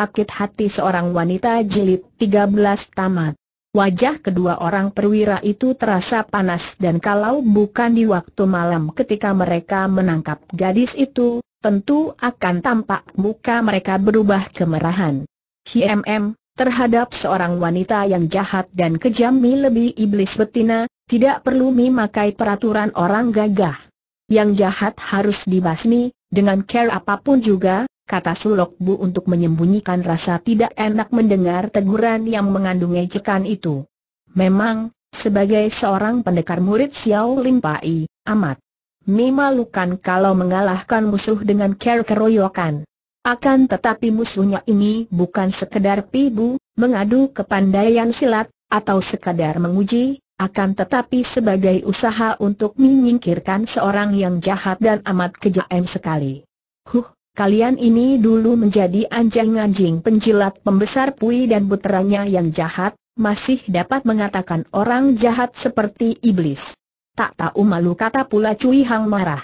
Sakit Hati Seorang Wanita Jilid 13 Tamat Wajah kedua orang perwira itu terasa panas dan kalau bukan di waktu malam ketika mereka menangkap gadis itu, tentu akan tampak muka mereka berubah kemerahan. HMM, terhadap seorang wanita yang jahat dan kejam lebih iblis betina, tidak perlu memakai peraturan orang gagah. Yang jahat harus dibasmi, dengan care apapun juga, kata Sulok Bu untuk menyembunyikan rasa tidak enak mendengar teguran yang mengandung ejekan itu. Memang, sebagai seorang pendekar murid Xiao Lim Pai, amat memalukan kalau mengalahkan musuh dengan care keroyokan. Akan tetapi musuhnya ini bukan sekedar pibu, mengadu kepandaian silat, atau sekadar menguji, akan tetapi sebagai usaha untuk menyingkirkan seorang yang jahat dan amat kejam sekali. Huh, kalian ini dulu menjadi anjing-anjing penjilat pembesar Pui dan puteranya yang jahat, masih dapat mengatakan orang jahat seperti iblis. Tak tahu malu kata pula Cui Hang marah.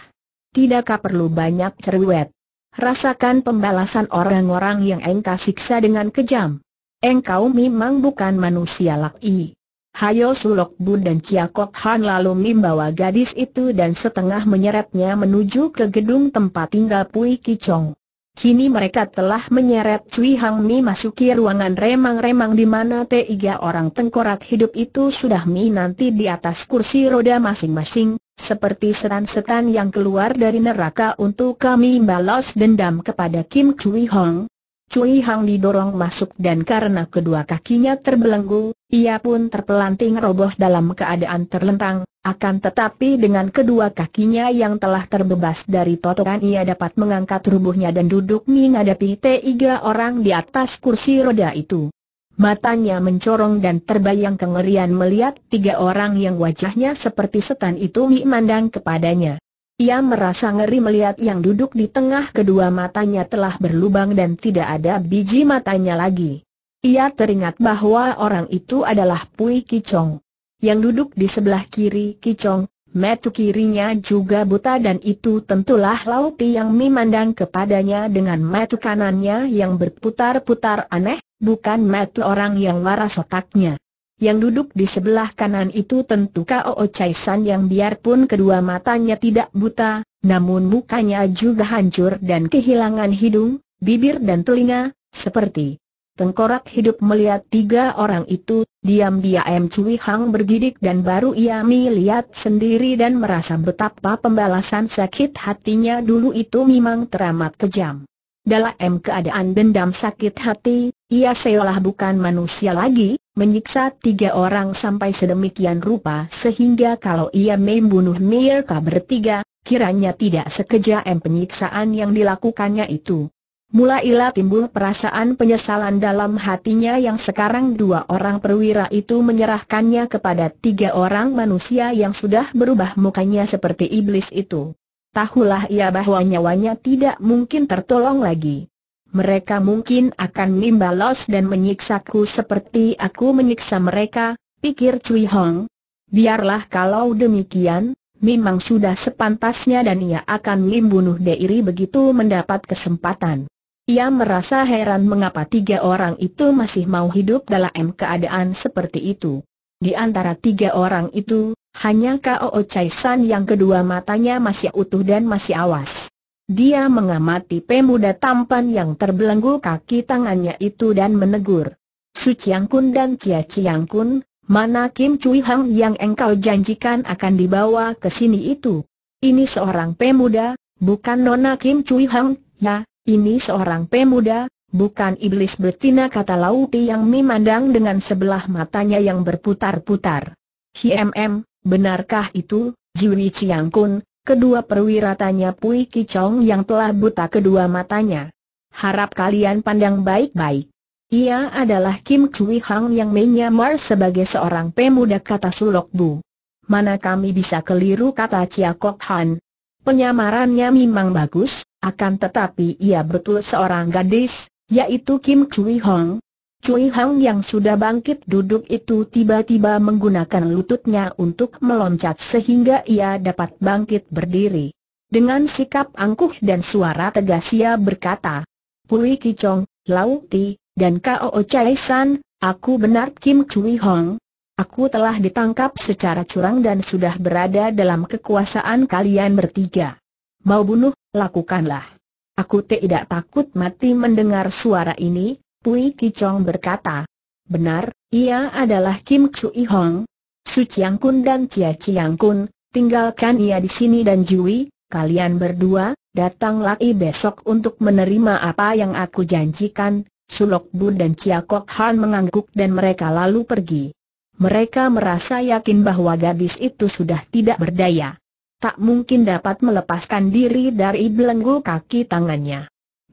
Tidakkah perlu banyak cerewet? Rasakan pembalasan orang-orang yang engkau siksa dengan kejam. Engkau memang bukan manusia laki. Hayo Sulok Bun dan Kok Han lalu membawa gadis itu dan setengah menyeretnya menuju ke gedung tempat tinggal Pui Kicong. Kini mereka telah menyeret Cui Hang Mi masuki ruangan remang-remang di mana tiga orang tengkorak hidup itu sudah Mi nanti di atas kursi roda masing-masing, seperti setan-setan yang keluar dari neraka untuk kami balas dendam kepada Kim Cui Hong, Cui Hang didorong masuk dan karena kedua kakinya terbelenggu, ia pun terpelanting roboh dalam keadaan terlentang, akan tetapi dengan kedua kakinya yang telah terbebas dari totokan ia dapat mengangkat tubuhnya dan duduk menghadapi tiga orang di atas kursi roda itu. Matanya mencorong dan terbayang kengerian melihat tiga orang yang wajahnya seperti setan itu memandang kepadanya. Ia merasa ngeri melihat yang duduk di tengah kedua matanya telah berlubang dan tidak ada biji matanya lagi. Ia teringat bahwa orang itu adalah Pui Kicong. Yang duduk di sebelah kiri Kicong, metu kirinya juga buta dan itu tentulah Lauti yang memandang kepadanya dengan metu kanannya yang berputar-putar aneh, bukan metu orang yang waras otaknya. Yang duduk di sebelah kanan itu tentu Kao Chai San yang biarpun kedua matanya tidak buta, namun mukanya juga hancur dan kehilangan hidung, bibir dan telinga, seperti tengkorak hidup melihat tiga orang itu, diam-diam Cui Hang bergidik dan baru ia melihat sendiri dan merasa betapa pembalasan sakit hatinya dulu itu memang teramat kejam. Dalam keadaan dendam sakit hati, ia seolah bukan manusia lagi, menyiksa tiga orang sampai sedemikian rupa sehingga kalau ia membunuh mereka bertiga, kiranya tidak sekejam penyiksaan yang dilakukannya itu. Mulailah timbul perasaan penyesalan dalam hatinya yang sekarang dua orang perwira itu menyerahkannya kepada tiga orang manusia yang sudah berubah mukanya seperti iblis itu. Tahulah ia bahwa nyawanya tidak mungkin tertolong lagi mereka mungkin akan membalas dan menyiksaku seperti aku menyiksa mereka, pikir Cui Hong. Biarlah kalau demikian, memang sudah sepantasnya dan ia akan membunuh Deiri begitu mendapat kesempatan. Ia merasa heran mengapa tiga orang itu masih mau hidup dalam keadaan seperti itu. Di antara tiga orang itu, hanya Kao Chai San yang kedua matanya masih utuh dan masih awas. Dia mengamati pemuda tampan yang terbelenggu kaki tangannya itu dan menegur. Su Chiang Kun dan Chia Chiang Kun, mana Kim Cui Hang yang engkau janjikan akan dibawa ke sini itu? Ini seorang pemuda, bukan Nona Kim Cui Hang, ya, ini seorang pemuda, bukan iblis betina kata Lauti yang memandang dengan sebelah matanya yang berputar-putar. HMM, benarkah itu, Jui Chiang Kun, kedua perwira tanya Pui Kicong yang telah buta kedua matanya. Harap kalian pandang baik-baik. Ia adalah Kim Chui Hang yang menyamar sebagai seorang pemuda kata Sulok Bu. Mana kami bisa keliru kata Chia Kok Han. Penyamarannya memang bagus, akan tetapi ia betul seorang gadis, yaitu Kim Chui Hong, Cui Hang yang sudah bangkit duduk itu tiba-tiba menggunakan lututnya untuk meloncat sehingga ia dapat bangkit berdiri. Dengan sikap angkuh dan suara tegas ia berkata, Pui Kicong, Lau Ti, dan Koo Chai San, aku benar Kim Cui Hong. Aku telah ditangkap secara curang dan sudah berada dalam kekuasaan kalian bertiga. Mau bunuh, lakukanlah. Aku tidak takut mati mendengar suara ini, Pui Kichong berkata. Benar, ia adalah Kim Chui Hong. Su Chiang Kun dan Chia Chiang Kun, tinggalkan ia di sini dan Jui, kalian berdua, datang lagi besok untuk menerima apa yang aku janjikan. Sulok Bu dan Chia Kok Han mengangguk dan mereka lalu pergi. Mereka merasa yakin bahwa gadis itu sudah tidak berdaya. Tak mungkin dapat melepaskan diri dari belenggu kaki tangannya.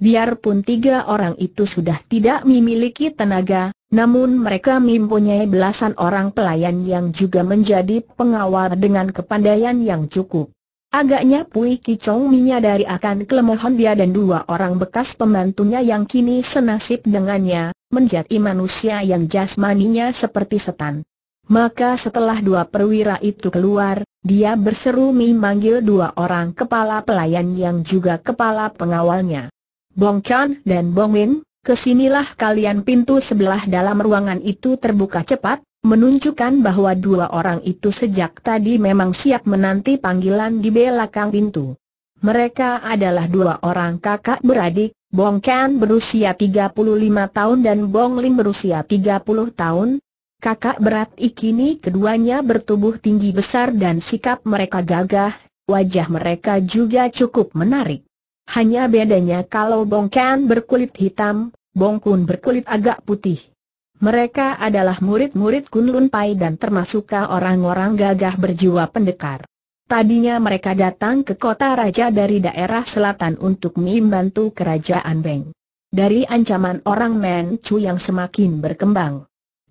Biarpun tiga orang itu sudah tidak memiliki tenaga, namun mereka mempunyai belasan orang pelayan yang juga menjadi pengawal dengan kepandaian yang cukup. Agaknya Pui Kicong menyadari akan kelemahan dia dan dua orang bekas pembantunya yang kini senasib dengannya, menjadi manusia yang jasmaninya seperti setan. Maka setelah dua perwira itu keluar, dia berseru memanggil dua orang kepala pelayan yang juga kepala pengawalnya. Bong Chan dan Bong Win, kesinilah kalian pintu sebelah dalam ruangan itu terbuka cepat, menunjukkan bahwa dua orang itu sejak tadi memang siap menanti panggilan di belakang pintu. Mereka adalah dua orang kakak beradik, Bong Chan berusia 35 tahun dan Bong Lim berusia 30 tahun. Kakak berat Ikini keduanya bertubuh tinggi besar dan sikap mereka gagah, wajah mereka juga cukup menarik. Hanya bedanya kalau Bongkan berkulit hitam, Bongkun berkulit agak putih. Mereka adalah murid-murid Kunlun Pai dan termasuk orang-orang gagah berjiwa pendekar. Tadinya mereka datang ke kota raja dari daerah selatan untuk membantu kerajaan Beng. Dari ancaman orang Manchu yang semakin berkembang,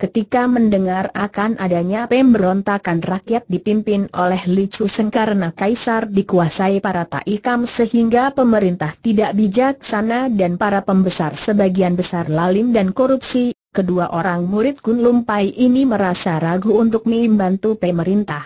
Ketika mendengar akan adanya pemberontakan rakyat dipimpin oleh Li Seng karena kaisar dikuasai para taikam sehingga pemerintah tidak bijaksana dan para pembesar sebagian besar lalim dan korupsi, kedua orang murid Kun Pai ini merasa ragu untuk membantu pemerintah.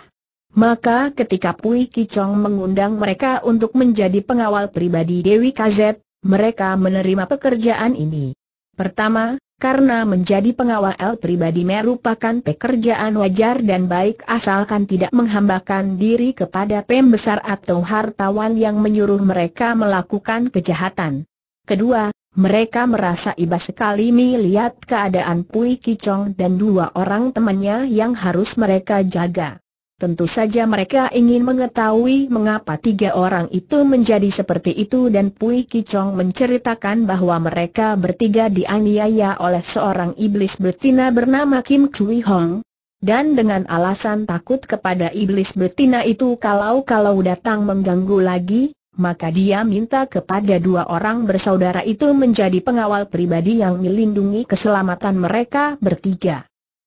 Maka ketika Pui Kicong mengundang mereka untuk menjadi pengawal pribadi Dewi Kazet, mereka menerima pekerjaan ini. Pertama, karena menjadi pengawal pribadi merupakan pekerjaan wajar dan baik asalkan tidak menghambakan diri kepada pembesar atau hartawan yang menyuruh mereka melakukan kejahatan. Kedua, mereka merasa iba sekali melihat keadaan Pui Kicong dan dua orang temannya yang harus mereka jaga. Tentu saja mereka ingin mengetahui mengapa tiga orang itu menjadi seperti itu dan Pui Kicong menceritakan bahwa mereka bertiga dianiaya oleh seorang iblis betina bernama Kim Chui Hong. Dan dengan alasan takut kepada iblis betina itu kalau-kalau datang mengganggu lagi, maka dia minta kepada dua orang bersaudara itu menjadi pengawal pribadi yang melindungi keselamatan mereka bertiga.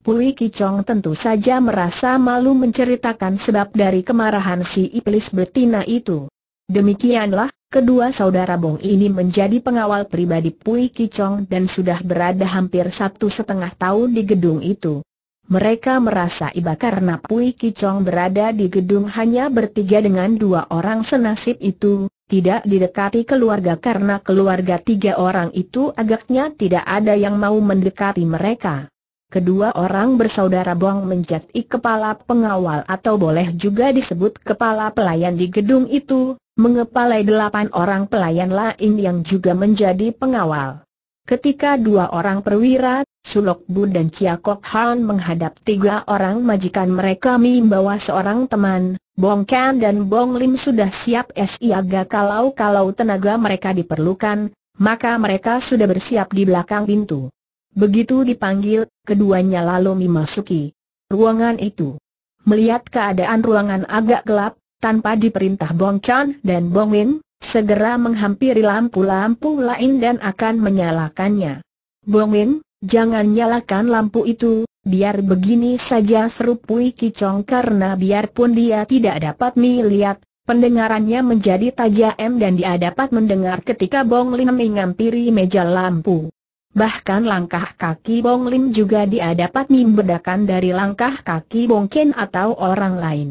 Hui Kicong tentu saja merasa malu menceritakan sebab dari kemarahan si iblis betina itu. Demikianlah, kedua saudara Bong ini menjadi pengawal pribadi Pui Kicong dan sudah berada hampir satu setengah tahun di gedung itu. Mereka merasa iba karena Pui Kicong berada di gedung hanya bertiga dengan dua orang senasib itu, tidak didekati keluarga karena keluarga tiga orang itu agaknya tidak ada yang mau mendekati mereka. Kedua orang bersaudara Bong menjadi kepala pengawal atau boleh juga disebut kepala pelayan di gedung itu, mengepalai delapan orang pelayan lain yang juga menjadi pengawal. Ketika dua orang perwira, Sulok Bun dan Chia Kok Han menghadap tiga orang majikan mereka membawa seorang teman, Bong Kan dan Bong Lim sudah siap siaga kalau-kalau tenaga mereka diperlukan, maka mereka sudah bersiap di belakang pintu. Begitu dipanggil, keduanya lalu memasuki ruangan itu. Melihat keadaan ruangan agak gelap, tanpa diperintah Bong Chan dan Bong Win, segera menghampiri lampu-lampu lain dan akan menyalakannya. Bong Win, jangan nyalakan lampu itu, biar begini saja seru Pui Kicong karena biarpun dia tidak dapat melihat, pendengarannya menjadi tajam dan dia dapat mendengar ketika Bong Lin mengampiri meja lampu. Bahkan langkah kaki Bong Lim juga dia dapat membedakan dari langkah kaki Bong Ken atau orang lain.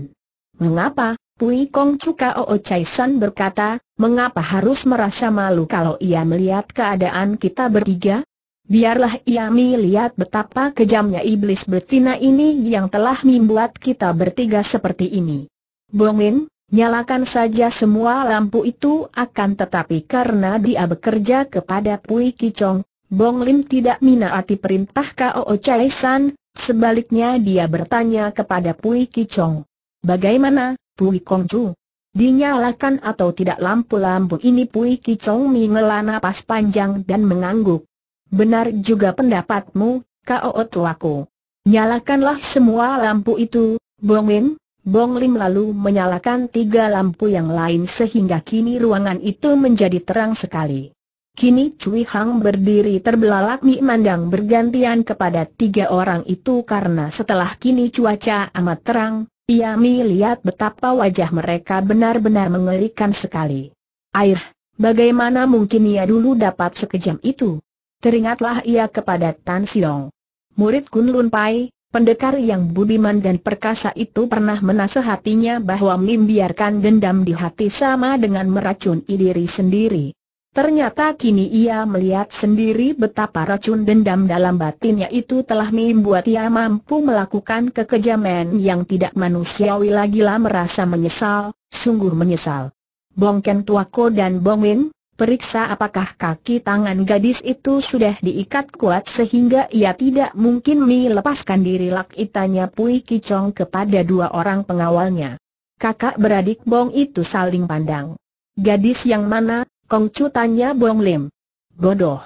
Mengapa? Pui Kong Chuka Oo Chai San berkata, mengapa harus merasa malu kalau ia melihat keadaan kita bertiga? Biarlah ia melihat betapa kejamnya iblis betina ini yang telah membuat kita bertiga seperti ini. Bong Lim, Nyalakan saja semua lampu itu akan tetapi karena dia bekerja kepada Pui Kicong, Bong Lim tidak minaati perintah Kao Chai San, sebaliknya dia bertanya kepada Pui Kichong. Bagaimana, Pui Kong Chu? Dinyalakan atau tidak lampu-lampu ini Pui Kichong mengela napas panjang dan mengangguk. Benar juga pendapatmu, Kao Tuaku. Nyalakanlah semua lampu itu, Bong Lim. Bong Lim lalu menyalakan tiga lampu yang lain sehingga kini ruangan itu menjadi terang sekali. Kini Cui Hang berdiri terbelalak mandang bergantian kepada tiga orang itu karena setelah kini cuaca amat terang, ia melihat betapa wajah mereka benar-benar mengerikan sekali. Air, bagaimana mungkin ia dulu dapat sekejam itu? Teringatlah ia kepada Tan Siong. Murid Kun Pai, pendekar yang budiman dan perkasa itu pernah menasehatinya bahwa membiarkan dendam di hati sama dengan meracun diri sendiri. Ternyata kini ia melihat sendiri betapa racun dendam dalam batinnya itu telah membuat ia mampu melakukan kekejaman yang tidak manusiawi lagi-lah merasa menyesal, sungguh menyesal. Bongken Tuako dan Bongwin, periksa apakah kaki tangan gadis itu sudah diikat kuat sehingga ia tidak mungkin melepaskan diri lakitanya Pui Kicong kepada dua orang pengawalnya. Kakak beradik Bong itu saling pandang. Gadis yang mana, Kongcu tanya Bong Lim. Bodoh.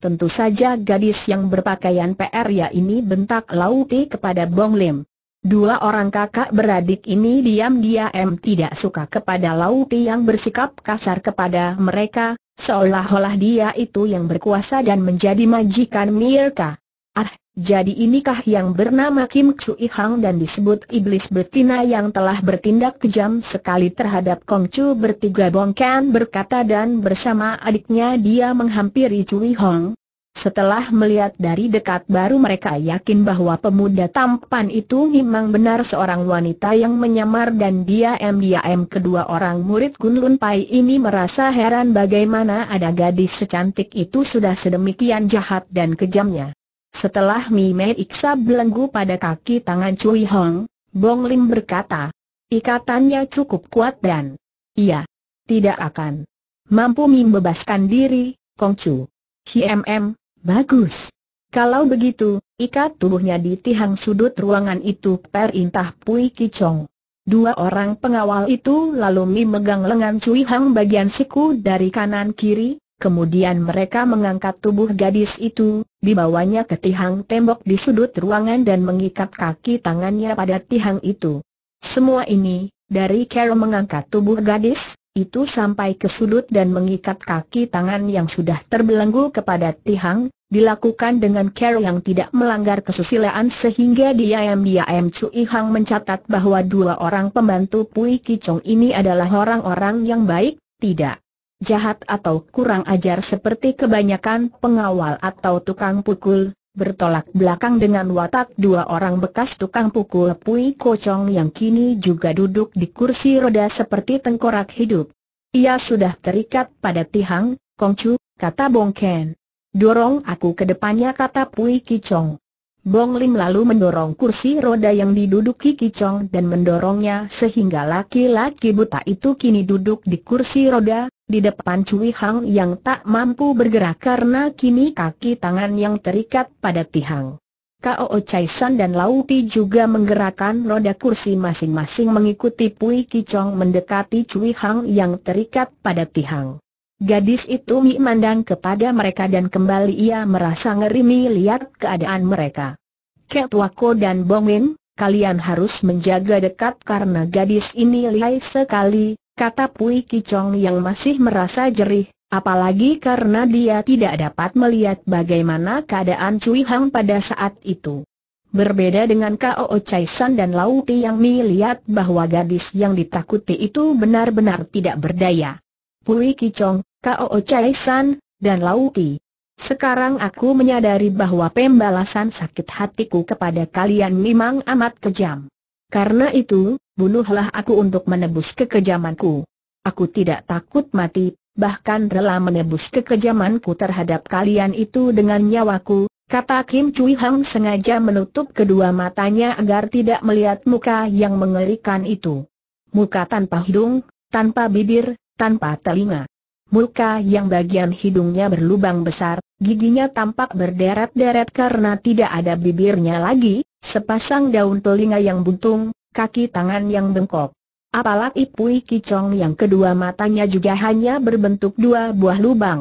Tentu saja gadis yang berpakaian PR ya ini bentak Lauti kepada Bong Lim. Dua orang kakak beradik ini diam-diam tidak suka kepada Lauti yang bersikap kasar kepada mereka, seolah-olah dia itu yang berkuasa dan menjadi majikan Mirka. Ah, jadi inikah yang bernama Kim Chui Hang dan disebut iblis betina yang telah bertindak kejam sekali terhadap Kong Chu bertiga Bongkan berkata dan bersama adiknya dia menghampiri Chui Hong. Setelah melihat dari dekat baru mereka yakin bahwa pemuda tampan itu memang benar seorang wanita yang menyamar dan dia MDM kedua orang murid Gun Lun Pai ini merasa heran bagaimana ada gadis secantik itu sudah sedemikian jahat dan kejamnya. Setelah Mime iksa belenggu pada kaki tangan Cui Hong, Bong Lim berkata, ikatannya cukup kuat dan, iya, tidak akan mampu membebaskan diri, Kong Chu. HMM, bagus. Kalau begitu, ikat tubuhnya di tiang sudut ruangan itu perintah Pui Kichong. Dua orang pengawal itu lalu memegang lengan Cui Hang bagian siku dari kanan kiri, Kemudian mereka mengangkat tubuh gadis itu, dibawanya ke tihang tembok di sudut ruangan dan mengikat kaki tangannya pada tihang itu. Semua ini, dari Carol mengangkat tubuh gadis, itu sampai ke sudut dan mengikat kaki tangan yang sudah terbelenggu kepada tihang, dilakukan dengan Carol yang tidak melanggar kesusilaan sehingga diam-diam Cui Hang mencatat bahwa dua orang pembantu Pui Kicong ini adalah orang-orang yang baik, tidak jahat atau kurang ajar seperti kebanyakan pengawal atau tukang pukul, bertolak belakang dengan watak dua orang bekas tukang pukul Pui Kocong yang kini juga duduk di kursi roda seperti tengkorak hidup. Ia sudah terikat pada tihang, Kongcu, kata Bong Ken. Dorong aku ke depannya kata Pui Kicong. Bong Lim lalu mendorong kursi roda yang diduduki Kicong dan mendorongnya sehingga laki-laki buta itu kini duduk di kursi roda, di depan Cui Hang yang tak mampu bergerak karena kini kaki tangan yang terikat pada tihang. Kao Chai San dan Lau Ti juga menggerakkan roda kursi masing-masing mengikuti Pui Kicong mendekati Cui Hang yang terikat pada tihang. Gadis itu memandang kepada mereka dan kembali ia merasa ngeri lihat keadaan mereka. Ket Wako dan Bongin, kalian harus menjaga dekat karena gadis ini lihai sekali, kata Pui Kicong yang masih merasa jerih, apalagi karena dia tidak dapat melihat bagaimana keadaan Cui Hang pada saat itu. Berbeda dengan K.O.O. Chai San dan Lau yang yang melihat bahwa gadis yang ditakuti itu benar-benar tidak berdaya. Pui Kicong, K.O.O. Chai San, dan Lau Ti. Sekarang aku menyadari bahwa pembalasan sakit hatiku kepada kalian memang amat kejam. Karena itu, bunuhlah aku untuk menebus kekejamanku. Aku tidak takut mati, bahkan rela menebus kekejamanku terhadap kalian itu dengan nyawaku, kata Kim Cui Hang sengaja menutup kedua matanya agar tidak melihat muka yang mengerikan itu. Muka tanpa hidung, tanpa bibir, tanpa telinga. Muka yang bagian hidungnya berlubang besar, giginya tampak berderet-deret karena tidak ada bibirnya lagi, sepasang daun telinga yang buntung, kaki tangan yang bengkok. Apalagi Pui Kicong yang kedua matanya juga hanya berbentuk dua buah lubang.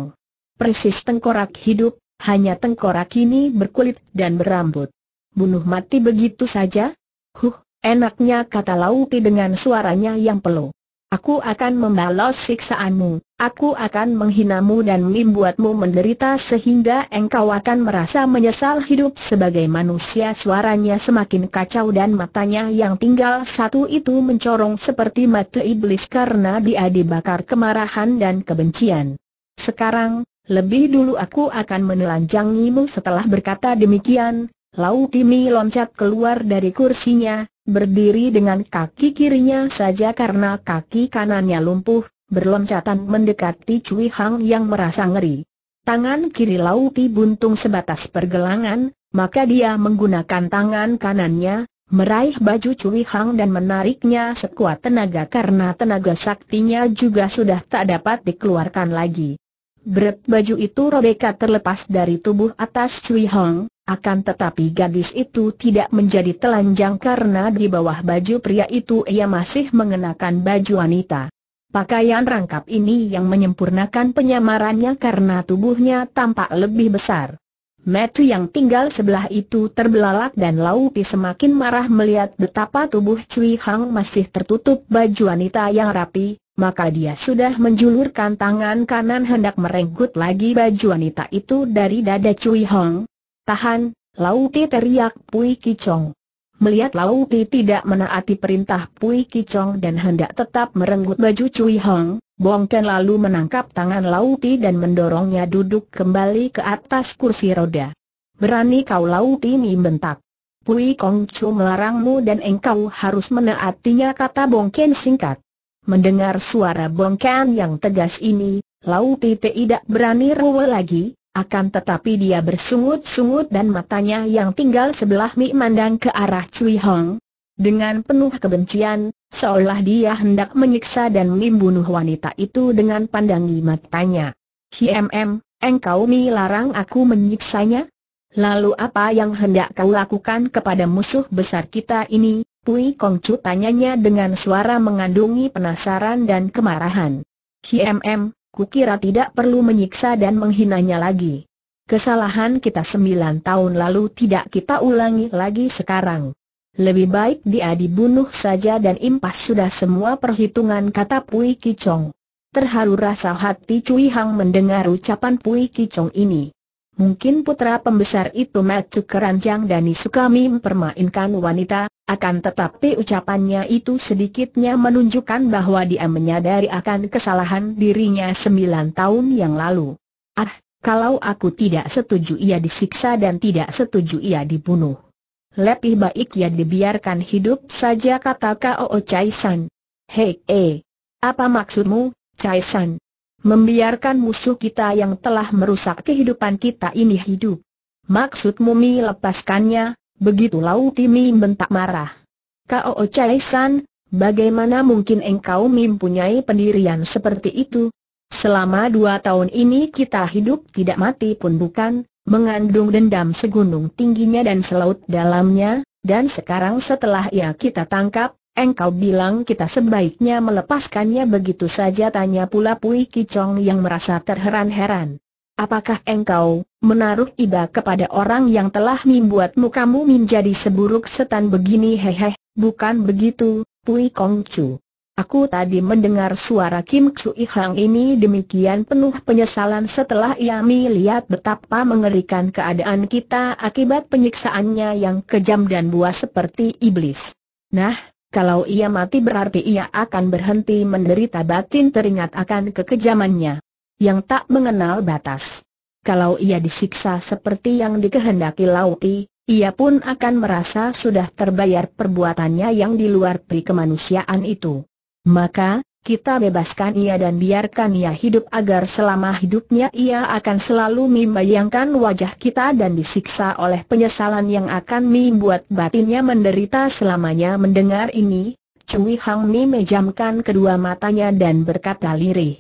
Persis tengkorak hidup, hanya tengkorak ini berkulit dan berambut. Bunuh mati begitu saja? Huh, enaknya kata Lauti dengan suaranya yang peluh. Aku akan membalas siksaanmu, aku akan menghinamu dan membuatmu menderita sehingga engkau akan merasa menyesal hidup sebagai manusia Suaranya semakin kacau dan matanya yang tinggal satu itu mencorong seperti mata iblis karena dia dibakar kemarahan dan kebencian Sekarang, lebih dulu aku akan menelanjangimu setelah berkata demikian Lau Timi loncat keluar dari kursinya, berdiri dengan kaki kirinya saja karena kaki kanannya lumpuh, berloncatan mendekati Cui Hang yang merasa ngeri. Tangan kiri Lauti buntung sebatas pergelangan, maka dia menggunakan tangan kanannya, meraih baju Cui Hang dan menariknya sekuat tenaga karena tenaga saktinya juga sudah tak dapat dikeluarkan lagi. Berat baju itu robeka terlepas dari tubuh atas Cui Hang, akan tetapi gadis itu tidak menjadi telanjang karena di bawah baju pria itu ia masih mengenakan baju wanita. Pakaian rangkap ini yang menyempurnakan penyamarannya karena tubuhnya tampak lebih besar. Matthew yang tinggal sebelah itu terbelalak dan Laupi semakin marah melihat betapa tubuh Cui Hang masih tertutup baju wanita yang rapi, maka dia sudah menjulurkan tangan kanan hendak merenggut lagi baju wanita itu dari dada Cui Hang, Tahan, Lauti teriak Pui Kicong. Melihat Lauti tidak menaati perintah Pui Kicong dan hendak tetap merenggut baju Cui Hong, Bong Ken lalu menangkap tangan Lauti dan mendorongnya duduk kembali ke atas kursi roda. Berani kau Lauti ini bentak. Pui Kong Chu melarangmu dan engkau harus menaatinya kata Bong Ken singkat. Mendengar suara Bong Ken yang tegas ini, Lauti tidak berani ruwe lagi, akan tetapi dia bersungut-sungut dan matanya yang tinggal sebelah mi mandang ke arah Cui Hong. Dengan penuh kebencian, seolah dia hendak menyiksa dan membunuh wanita itu dengan pandangi matanya. Hmm, engkau mi larang aku menyiksanya? Lalu apa yang hendak kau lakukan kepada musuh besar kita ini? Pui Kong Chu tanyanya dengan suara mengandungi penasaran dan kemarahan. Hmm, kukira tidak perlu menyiksa dan menghinanya lagi. Kesalahan kita sembilan tahun lalu tidak kita ulangi lagi sekarang. Lebih baik dia dibunuh saja dan impas sudah semua perhitungan kata Pui Kicong. Terharu rasa hati Cui Hang mendengar ucapan Pui Kicong ini. Mungkin putra pembesar itu maju keranjang dan Sukami mempermainkan wanita, akan tetapi ucapannya itu sedikitnya menunjukkan bahwa dia menyadari akan kesalahan dirinya sembilan tahun yang lalu. Ah, kalau aku tidak setuju ia disiksa dan tidak setuju ia dibunuh. Lebih baik ia dibiarkan hidup saja kata Kao Chai San. Hei, eh, apa maksudmu, Chai San? Membiarkan musuh kita yang telah merusak kehidupan kita ini hidup. Maksud mumi lepaskannya, begitu Lau Timi bentak marah. Kau Chai San, bagaimana mungkin engkau mempunyai pendirian seperti itu? Selama dua tahun ini kita hidup tidak mati pun bukan, mengandung dendam segunung tingginya dan selaut dalamnya, dan sekarang setelah ia kita tangkap, Engkau bilang kita sebaiknya melepaskannya begitu saja tanya pula Pui Kicong yang merasa terheran-heran. Apakah engkau menaruh iba kepada orang yang telah membuat mukamu menjadi seburuk setan begini hehe, bukan begitu, Pui Kongcu. Aku tadi mendengar suara Kim Chu Ihang ini demikian penuh penyesalan setelah ia melihat betapa mengerikan keadaan kita akibat penyiksaannya yang kejam dan buas seperti iblis. Nah, kalau ia mati berarti ia akan berhenti menderita batin teringat akan kekejamannya. Yang tak mengenal batas. Kalau ia disiksa seperti yang dikehendaki Lauti, ia pun akan merasa sudah terbayar perbuatannya yang di luar pri kemanusiaan itu. Maka, kita bebaskan ia dan biarkan ia hidup agar selama hidupnya ia akan selalu membayangkan wajah kita dan disiksa oleh penyesalan yang akan membuat batinnya menderita selamanya mendengar ini. Cui Hang Mi mejamkan kedua matanya dan berkata lirih.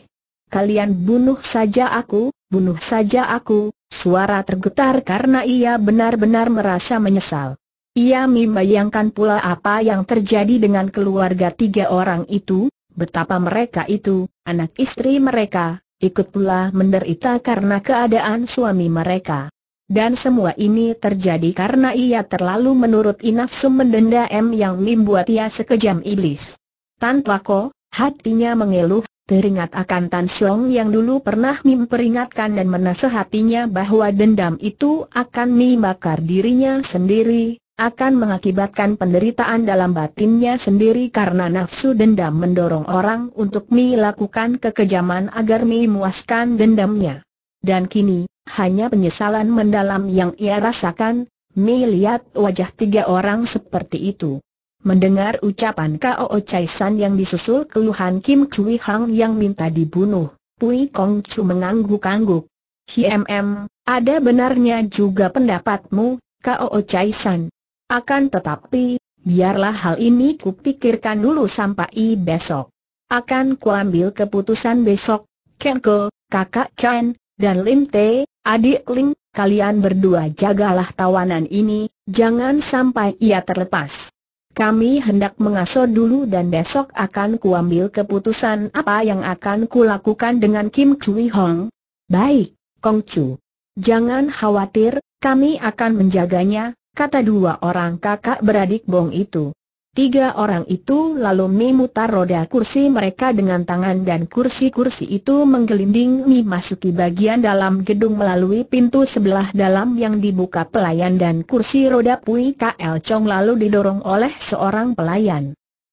Kalian bunuh saja aku, bunuh saja aku, suara tergetar karena ia benar-benar merasa menyesal. Ia membayangkan pula apa yang terjadi dengan keluarga tiga orang itu, Betapa mereka itu, anak istri mereka, ikut pula menderita karena keadaan suami mereka. Dan semua ini terjadi karena ia terlalu menurut nafsu mendenda M yang membuat ia sekejam iblis. Tan Ko, hatinya mengeluh, teringat akan Tan Siong yang dulu pernah memperingatkan dan menasehatinya bahwa dendam itu akan membakar dirinya sendiri, akan mengakibatkan penderitaan dalam batinnya sendiri karena nafsu dendam mendorong orang untuk melakukan kekejaman agar memuaskan dendamnya. Dan kini, hanya penyesalan mendalam yang ia rasakan, Mi lihat wajah tiga orang seperti itu. Mendengar ucapan K.O.O. Chai San yang disusul keluhan Kim Chui Hang yang minta dibunuh, Pui Kong Chu mengangguk-angguk. Hmm, ada benarnya juga pendapatmu, K.O.O. Chai San. Akan tetapi, biarlah hal ini kupikirkan dulu sampai besok. Akan kuambil keputusan besok, Kenko, kakak Ken, dan Lim Te, adik Lim, kalian berdua jagalah tawanan ini, jangan sampai ia terlepas. Kami hendak mengasuh dulu dan besok akan kuambil keputusan apa yang akan kulakukan dengan Kim Chui Hong. Baik, Kong Chu. Jangan khawatir, kami akan menjaganya, kata dua orang kakak beradik Bong itu. Tiga orang itu lalu memutar roda kursi mereka dengan tangan dan kursi-kursi itu menggelinding memasuki bagian dalam gedung melalui pintu sebelah dalam yang dibuka pelayan dan kursi roda Pui KL Chong lalu didorong oleh seorang pelayan.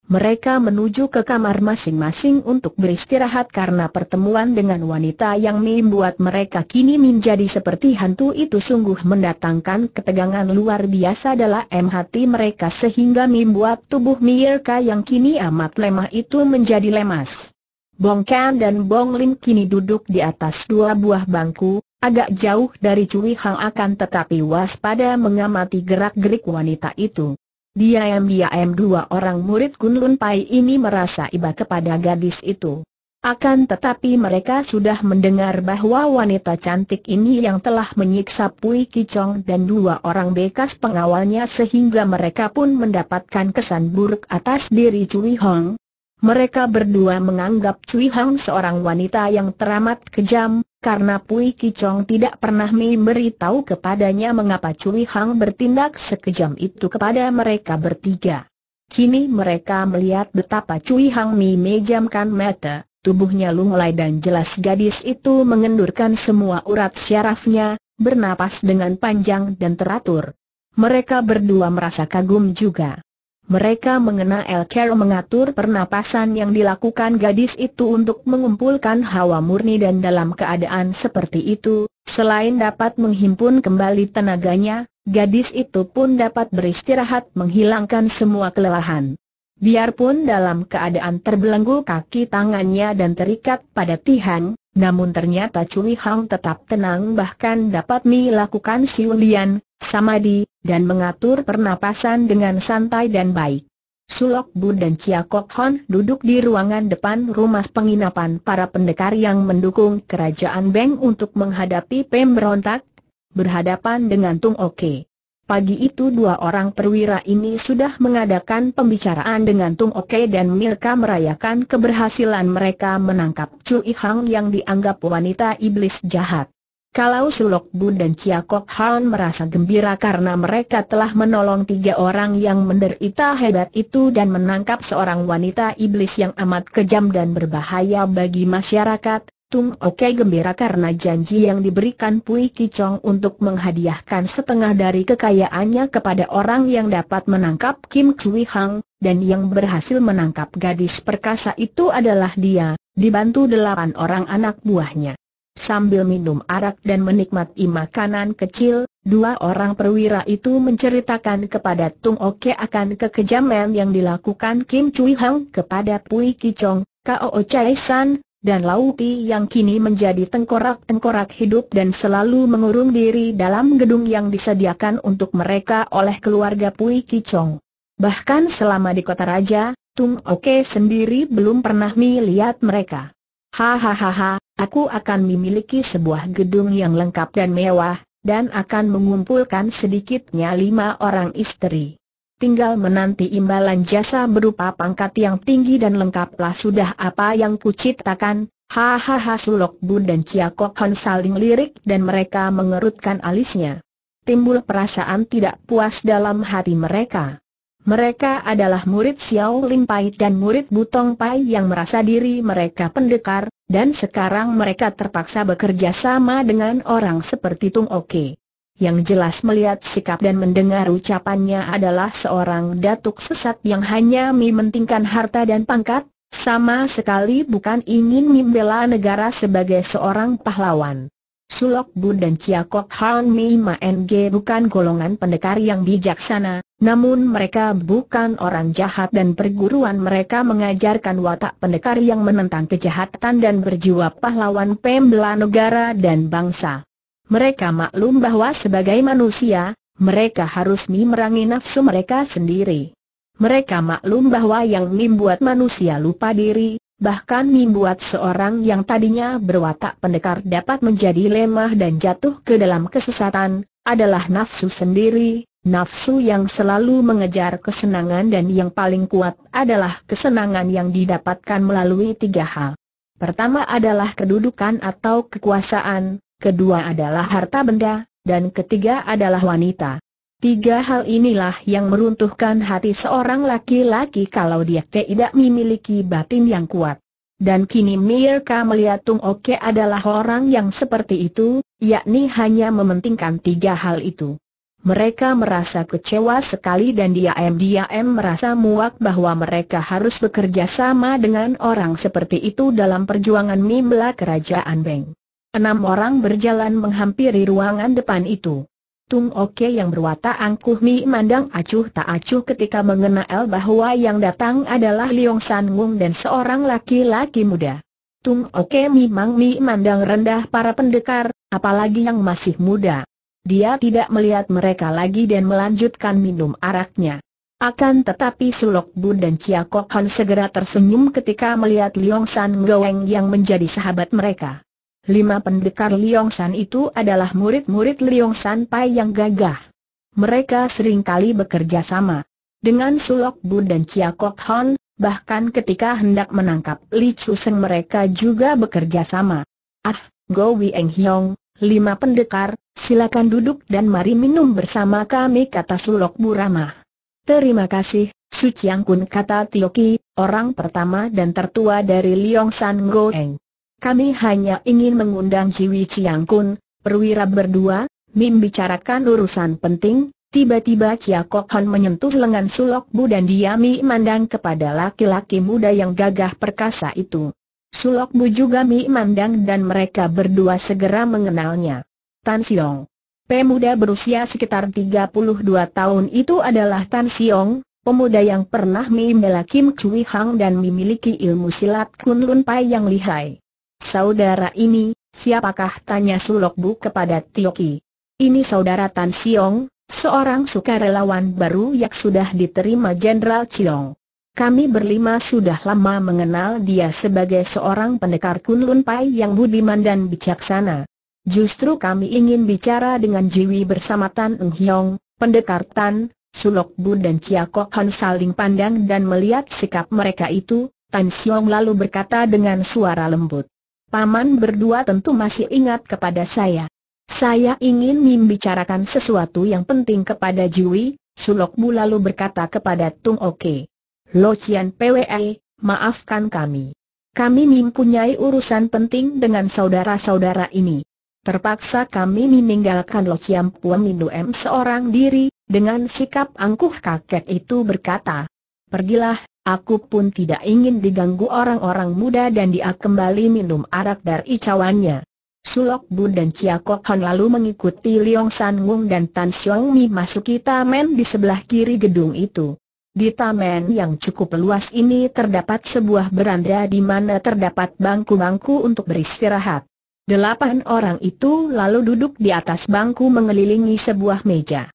Mereka menuju ke kamar masing-masing untuk beristirahat karena pertemuan dengan wanita yang membuat mereka kini menjadi seperti hantu itu sungguh mendatangkan ketegangan luar biasa dalam hati mereka sehingga membuat tubuh Mirka yang kini amat lemah itu menjadi lemas. Bong Kan dan Bong Lim kini duduk di atas dua buah bangku, agak jauh dari Cui Hang akan tetapi waspada mengamati gerak-gerik wanita itu. Diam-diam dua orang murid Kunlun Pai ini merasa iba kepada gadis itu. Akan tetapi mereka sudah mendengar bahwa wanita cantik ini yang telah menyiksa Pui Kicong dan dua orang bekas pengawalnya sehingga mereka pun mendapatkan kesan buruk atas diri Cui Hong. Mereka berdua menganggap Cui Hong seorang wanita yang teramat kejam, karena Pui Kicong tidak pernah memberitahu kepadanya mengapa Cui Hang bertindak sekejam itu kepada mereka bertiga. Kini mereka melihat betapa Cui Hang memejamkan mata, tubuhnya lunglai dan jelas gadis itu mengendurkan semua urat syarafnya, bernapas dengan panjang dan teratur. Mereka berdua merasa kagum juga. Mereka mengenal Elker mengatur pernapasan yang dilakukan gadis itu untuk mengumpulkan hawa murni dan dalam keadaan seperti itu, selain dapat menghimpun kembali tenaganya, gadis itu pun dapat beristirahat menghilangkan semua kelelahan. Biarpun dalam keadaan terbelenggu kaki tangannya dan terikat pada tihan, namun ternyata Cui Hang tetap tenang bahkan dapat melakukan siulian, samadi, dan mengatur pernapasan dengan santai dan baik. Sulok Bu dan Chia Kok Hon duduk di ruangan depan rumah penginapan para pendekar yang mendukung kerajaan Beng untuk menghadapi pemberontak, berhadapan dengan Tung Oke. Pagi itu dua orang perwira ini sudah mengadakan pembicaraan dengan Tung Oke dan Milka merayakan keberhasilan mereka menangkap Chu Ihang yang dianggap wanita iblis jahat. Kalau Sulok Bun dan Chia Kok Han merasa gembira karena mereka telah menolong tiga orang yang menderita hebat itu dan menangkap seorang wanita iblis yang amat kejam dan berbahaya bagi masyarakat, Tung Oke gembira karena janji yang diberikan Pui Kicong untuk menghadiahkan setengah dari kekayaannya kepada orang yang dapat menangkap Kim Chui Hang, dan yang berhasil menangkap gadis perkasa itu adalah dia, dibantu delapan orang anak buahnya. Sambil minum arak dan menikmati makanan kecil, dua orang perwira itu menceritakan kepada Tung Oke akan kekejaman yang dilakukan Kim Cui Hang kepada Pui Kicong, Kao Chai San, dan lauti yang kini menjadi tengkorak-tengkorak hidup dan selalu mengurung diri dalam gedung yang disediakan untuk mereka oleh keluarga Pui Kichong. Bahkan selama di kota raja, Tung Oke sendiri belum pernah melihat mereka. Hahaha, aku akan memiliki sebuah gedung yang lengkap dan mewah, dan akan mengumpulkan sedikitnya lima orang istri tinggal menanti imbalan jasa berupa pangkat yang tinggi dan lengkaplah sudah apa yang kucitakan. Hahaha Sulok Bun dan cia Kok Hon saling lirik dan mereka mengerutkan alisnya. Timbul perasaan tidak puas dalam hati mereka. Mereka adalah murid Xiao Lim Pai dan murid Butong Pai yang merasa diri mereka pendekar, dan sekarang mereka terpaksa bekerja sama dengan orang seperti Tung Oke yang jelas melihat sikap dan mendengar ucapannya adalah seorang datuk sesat yang hanya mementingkan harta dan pangkat, sama sekali bukan ingin membela negara sebagai seorang pahlawan. Sulok Bun dan Kok Han Mi Ma NG bukan golongan pendekar yang bijaksana, namun mereka bukan orang jahat dan perguruan mereka mengajarkan watak pendekar yang menentang kejahatan dan berjiwa pahlawan pembela negara dan bangsa mereka maklum bahwa sebagai manusia, mereka harus memerangi nafsu mereka sendiri. Mereka maklum bahwa yang membuat manusia lupa diri, bahkan membuat seorang yang tadinya berwatak pendekar dapat menjadi lemah dan jatuh ke dalam kesesatan, adalah nafsu sendiri, nafsu yang selalu mengejar kesenangan dan yang paling kuat adalah kesenangan yang didapatkan melalui tiga hal. Pertama adalah kedudukan atau kekuasaan, kedua adalah harta benda, dan ketiga adalah wanita. Tiga hal inilah yang meruntuhkan hati seorang laki-laki kalau dia tidak memiliki batin yang kuat. Dan kini Mirka melihat Tung Oke adalah orang yang seperti itu, yakni hanya mementingkan tiga hal itu. Mereka merasa kecewa sekali dan diam-diam merasa muak bahwa mereka harus bekerja sama dengan orang seperti itu dalam perjuangan membela kerajaan Beng. Enam orang berjalan menghampiri ruangan depan itu. Tung Oke yang berwatak angkuh mi mandang acuh tak acuh ketika mengenal bahwa yang datang adalah Liong San Wung dan seorang laki-laki muda. Tung Oke memang mi mandang rendah para pendekar, apalagi yang masih muda. Dia tidak melihat mereka lagi dan melanjutkan minum araknya. Akan tetapi Sulok Bun dan Chia Kok Han segera tersenyum ketika melihat Liong San Goeng yang menjadi sahabat mereka. Lima pendekar San itu adalah murid-murid San Pai yang gagah. Mereka seringkali bekerja sama dengan Sulok Bun dan Chia Kok Hon, bahkan ketika hendak menangkap Li Chu Seng mereka juga bekerja sama. Ah, Go Eng Hiong, lima pendekar, silakan duduk dan mari minum bersama kami kata Sulok ramah. Terima kasih, Su Chiang Kun kata Tioki, orang pertama dan tertua dari Liong San Goeng. Kami hanya ingin mengundang Jiwi Chiang Kun, perwira berdua, Mim bicarakan urusan penting, tiba-tiba Chia Kok Han menyentuh lengan Sulok Bu dan diami mandang kepada laki-laki muda yang gagah perkasa itu. Sulok Bu juga Mi mandang dan mereka berdua segera mengenalnya. Tan Siong. Pemuda berusia sekitar 32 tahun itu adalah Tan Siong, pemuda yang pernah Mi bela Kim Chui Hang dan memiliki ilmu silat Kun Lun Pai yang lihai saudara ini, siapakah tanya Sulok Bu kepada Tioki. Ini saudara Tan Siong, seorang sukarelawan baru yang sudah diterima Jenderal Chiong. Kami berlima sudah lama mengenal dia sebagai seorang pendekar Kunlun Pai yang budiman dan bijaksana. Justru kami ingin bicara dengan Jiwi bersama Tan Eng Hiong, pendekar Tan, Sulok Bu dan Chia Kok Han saling pandang dan melihat sikap mereka itu, Tan Siong lalu berkata dengan suara lembut. Paman berdua tentu masih ingat kepada saya. Saya ingin membicarakan sesuatu yang penting kepada Jui. Sulok Bu lalu berkata kepada Tung Oke. Lo Cian PWE, maafkan kami. Kami mempunyai urusan penting dengan saudara-saudara ini. Terpaksa kami meninggalkan Lo Cian Puan Mindu M seorang diri, dengan sikap angkuh kakek itu berkata. Pergilah, Aku pun tidak ingin diganggu orang-orang muda dan dia kembali minum arak dari cawannya. Sulok Bun dan Chia Kok Han lalu mengikuti Liong San Wung dan Tan Xiong Mi masuki taman di sebelah kiri gedung itu. Di taman yang cukup luas ini terdapat sebuah beranda di mana terdapat bangku-bangku untuk beristirahat. Delapan orang itu lalu duduk di atas bangku mengelilingi sebuah meja.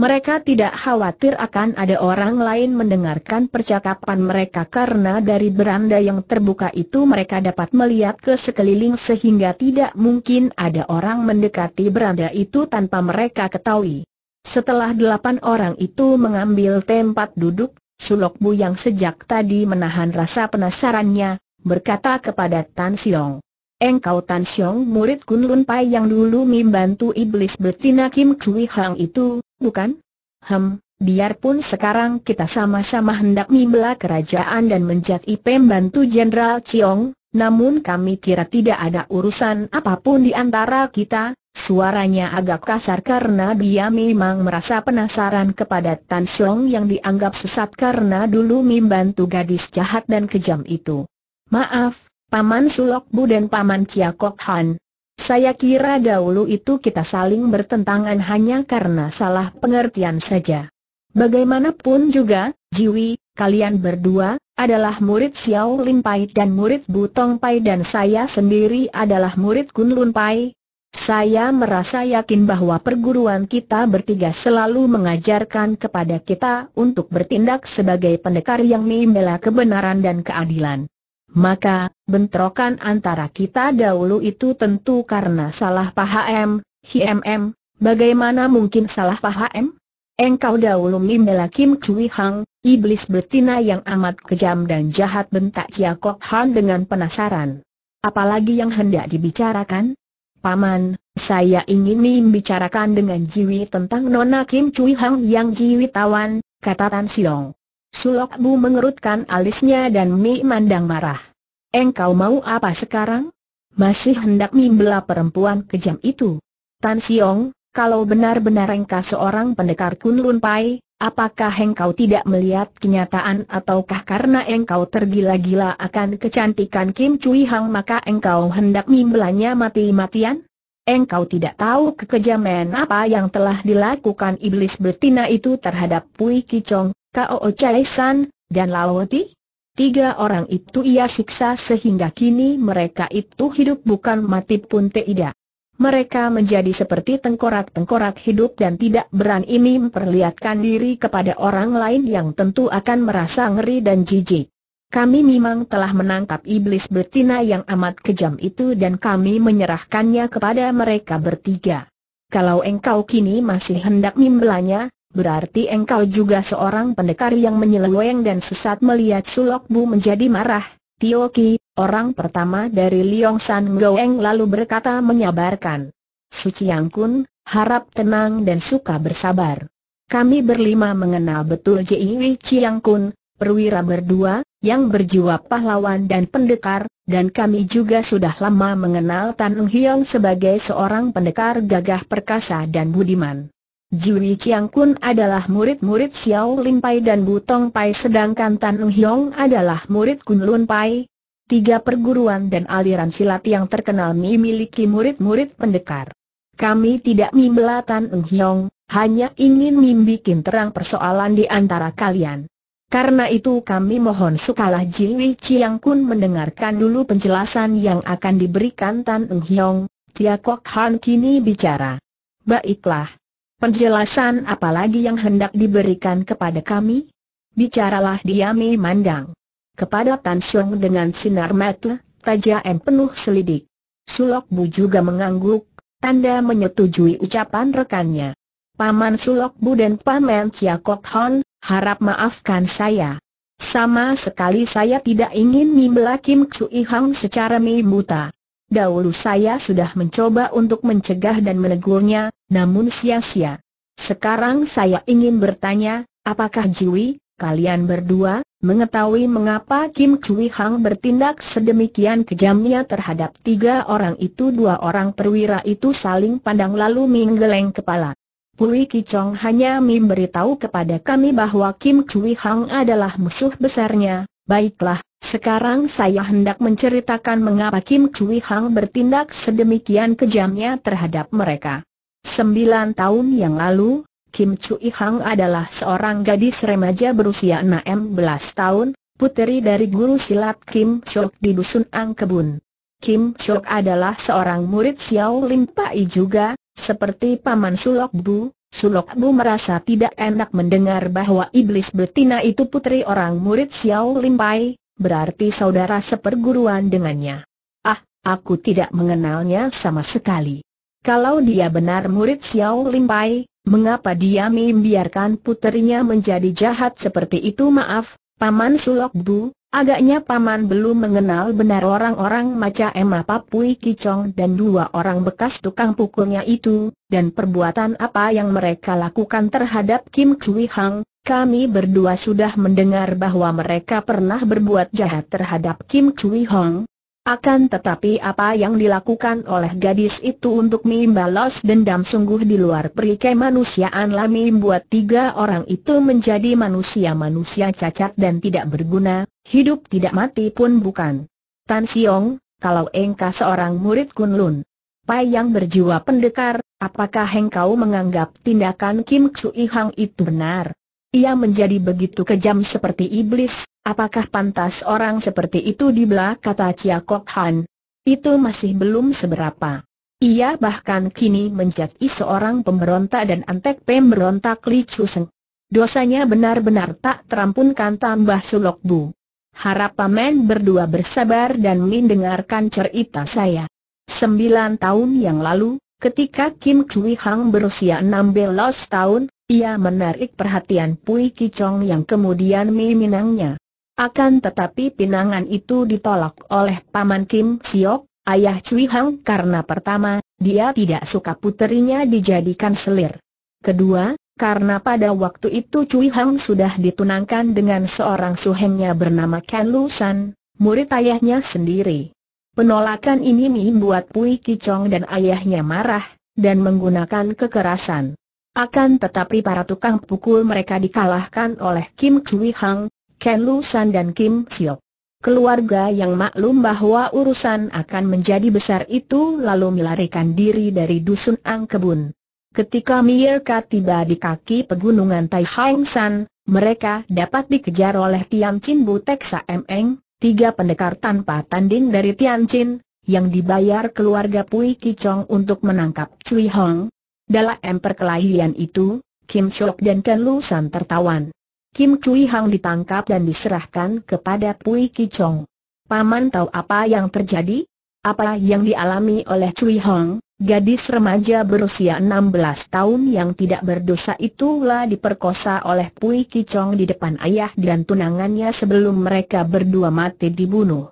Mereka tidak khawatir akan ada orang lain mendengarkan percakapan mereka karena dari beranda yang terbuka itu mereka dapat melihat ke sekeliling sehingga tidak mungkin ada orang mendekati beranda itu tanpa mereka ketahui. Setelah delapan orang itu mengambil tempat duduk, Sulokbu yang sejak tadi menahan rasa penasarannya, berkata kepada Tan Siong. Engkau Tan Xiong murid Kun Lun Pai yang dulu membantu iblis betina Kim Chui Hang itu, bukan? Hem, biarpun sekarang kita sama-sama hendak membela kerajaan dan menjadi pembantu Jenderal Chiong, namun kami kira tidak ada urusan apapun di antara kita, Suaranya agak kasar karena dia memang merasa penasaran kepada Tan Xiong yang dianggap sesat karena dulu membantu gadis jahat dan kejam itu. Maaf, Paman Sulok Bu dan Paman Kok Han. Saya kira dahulu itu kita saling bertentangan hanya karena salah pengertian saja. Bagaimanapun juga, Jiwi, kalian berdua, adalah murid Xiao Lin Pai dan murid Bu Tong Pai dan saya sendiri adalah murid Kun Lun Pai. Saya merasa yakin bahwa perguruan kita bertiga selalu mengajarkan kepada kita untuk bertindak sebagai pendekar yang membela kebenaran dan keadilan. Maka, bentrokan antara kita dahulu itu tentu karena salah paham, HMM, bagaimana mungkin salah paham? Engkau dahulu membela Kim Chui Hang, iblis betina yang amat kejam dan jahat bentak Chia Kok Han dengan penasaran. Apalagi yang hendak dibicarakan? Paman, saya ingin membicarakan dengan Jiwi tentang Nona Kim Chui Hang yang Jiwi tawan, kata Tan Siong. Sulok Bu mengerutkan alisnya dan Mi mandang marah. Engkau mau apa sekarang? Masih hendak membela perempuan kejam itu. Tan Siong, kalau benar-benar engkau seorang pendekar Kunlun Pai, apakah engkau tidak melihat kenyataan ataukah karena engkau tergila-gila akan kecantikan Kim Cui Hang maka engkau hendak membelanya mati-matian? Engkau tidak tahu kekejaman apa yang telah dilakukan iblis betina itu terhadap Pui Kicong, Kao Chai-san, dan Laoti? Tiga orang itu ia siksa sehingga kini mereka itu hidup bukan mati pun tidak. Mereka menjadi seperti tengkorak-tengkorak hidup dan tidak berani memperlihatkan diri kepada orang lain yang tentu akan merasa ngeri dan jijik. Kami memang telah menangkap iblis betina yang amat kejam itu dan kami menyerahkannya kepada mereka bertiga. Kalau engkau kini masih hendak membelanya, Berarti engkau juga seorang pendekar yang menyeleweng dan sesat melihat Sulok Bu menjadi marah. Tio Ki, orang pertama dari Liong San Goeng lalu berkata menyabarkan. Suci Yang Kun, harap tenang dan suka bersabar. Kami berlima mengenal betul Wei Chiang Kun, perwira berdua, yang berjiwa pahlawan dan pendekar, dan kami juga sudah lama mengenal Tan Eng Hiong sebagai seorang pendekar gagah perkasa dan budiman. Jui Chiang Kun adalah murid-murid Xiao Lin Pai dan Butong Pai sedangkan Tan Hyong adalah murid Kun Lun Pai. Tiga perguruan dan aliran silat yang terkenal memiliki murid-murid pendekar. Kami tidak membela Tan Hyong, hanya ingin membuat terang persoalan di antara kalian. Karena itu kami mohon sukalah Jui Chiang Kun mendengarkan dulu penjelasan yang akan diberikan Tan Hyong. Tia Kok Han kini bicara. Baiklah. Penjelasan apalagi yang hendak diberikan kepada kami? Bicaralah diami mandang. Kepada Tan Siong dengan sinar mata, tajam penuh selidik. Sulok Bu juga mengangguk, tanda menyetujui ucapan rekannya. Paman Sulok Bu dan Paman Chia Kok Hon, harap maafkan saya. Sama sekali saya tidak ingin membela Kim Cui Hang secara mi Dahulu saya sudah mencoba untuk mencegah dan menegurnya, namun sia-sia. Sekarang saya ingin bertanya, apakah Jiwi, kalian berdua, mengetahui mengapa Kim Chui Hang bertindak sedemikian kejamnya terhadap tiga orang itu dua orang perwira itu saling pandang lalu menggeleng kepala. Pui Kicong hanya memberitahu kepada kami bahwa Kim Chui Hang adalah musuh besarnya, baiklah, sekarang saya hendak menceritakan mengapa Kim Chui Hang bertindak sedemikian kejamnya terhadap mereka. Sembilan tahun yang lalu, Kim Chui Hang adalah seorang gadis remaja berusia 16 tahun, puteri dari guru silat Kim Shok di Dusun Angkebun. Kim Shok adalah seorang murid Xiao Lim Pai juga, seperti paman Sulok Bu. Sulok Bu merasa tidak enak mendengar bahwa iblis betina itu putri orang murid Xiao Lim Pai, berarti saudara seperguruan dengannya. Ah, aku tidak mengenalnya sama sekali. Kalau dia benar murid Xiao Lim Pai, mengapa dia membiarkan puterinya menjadi jahat seperti itu? Maaf, Paman Sulok Bu, agaknya Paman belum mengenal benar orang-orang maca Emma Papui Kicong dan dua orang bekas tukang pukulnya itu, dan perbuatan apa yang mereka lakukan terhadap Kim Chui Hang. Kami berdua sudah mendengar bahwa mereka pernah berbuat jahat terhadap Kim Chui Hong, akan tetapi apa yang dilakukan oleh gadis itu untuk membalas dendam sungguh di luar peri manusiaan lah membuat tiga orang itu menjadi manusia-manusia cacat dan tidak berguna, hidup tidak mati pun bukan. Tan Siong, kalau engkau seorang murid Kunlun, Pai yang berjiwa pendekar, apakah engkau menganggap tindakan Kim Chui Hang itu benar? Ia menjadi begitu kejam seperti iblis, apakah pantas orang seperti itu dibelah? kata Chia Kok Han. Itu masih belum seberapa. Ia bahkan kini menjadi seorang pemberontak dan antek pemberontak Li Seng. Dosanya benar-benar tak terampunkan tambah Sulok Bu. Harap paman berdua bersabar dan mendengarkan cerita saya. Sembilan tahun yang lalu, ketika Kim Chui Hang berusia enam belas tahun, ia menarik perhatian Pui Kicong yang kemudian meminangnya. Akan tetapi pinangan itu ditolak oleh Paman Kim Siok, ayah Cui Hang karena pertama, dia tidak suka puterinya dijadikan selir. Kedua, karena pada waktu itu Cui Hang sudah ditunangkan dengan seorang suhengnya bernama Ken Lu San, murid ayahnya sendiri. Penolakan ini membuat Pui Kicong dan ayahnya marah, dan menggunakan kekerasan. Akan tetapi para tukang pukul mereka dikalahkan oleh Kim Chui Hang, Ken Lu San dan Kim Siok. Keluarga yang maklum bahwa urusan akan menjadi besar itu lalu melarikan diri dari dusun Ang Kebun. Ketika Mierka tiba di kaki pegunungan Tai Hang San, mereka dapat dikejar oleh Tian Chin Butek Saemeng, tiga pendekar tanpa tanding dari Tian Chin, yang dibayar keluarga Pui Kichong untuk menangkap Cui Hong, dalam perkelahian itu, Kim Chok dan Ken Lu San tertawan. Kim Cui Hang ditangkap dan diserahkan kepada Pui Ki Chong. Paman tahu apa yang terjadi? Apa yang dialami oleh Cui Hong, gadis remaja berusia 16 tahun yang tidak berdosa itulah diperkosa oleh Pui Ki Chong di depan ayah dan tunangannya sebelum mereka berdua mati dibunuh.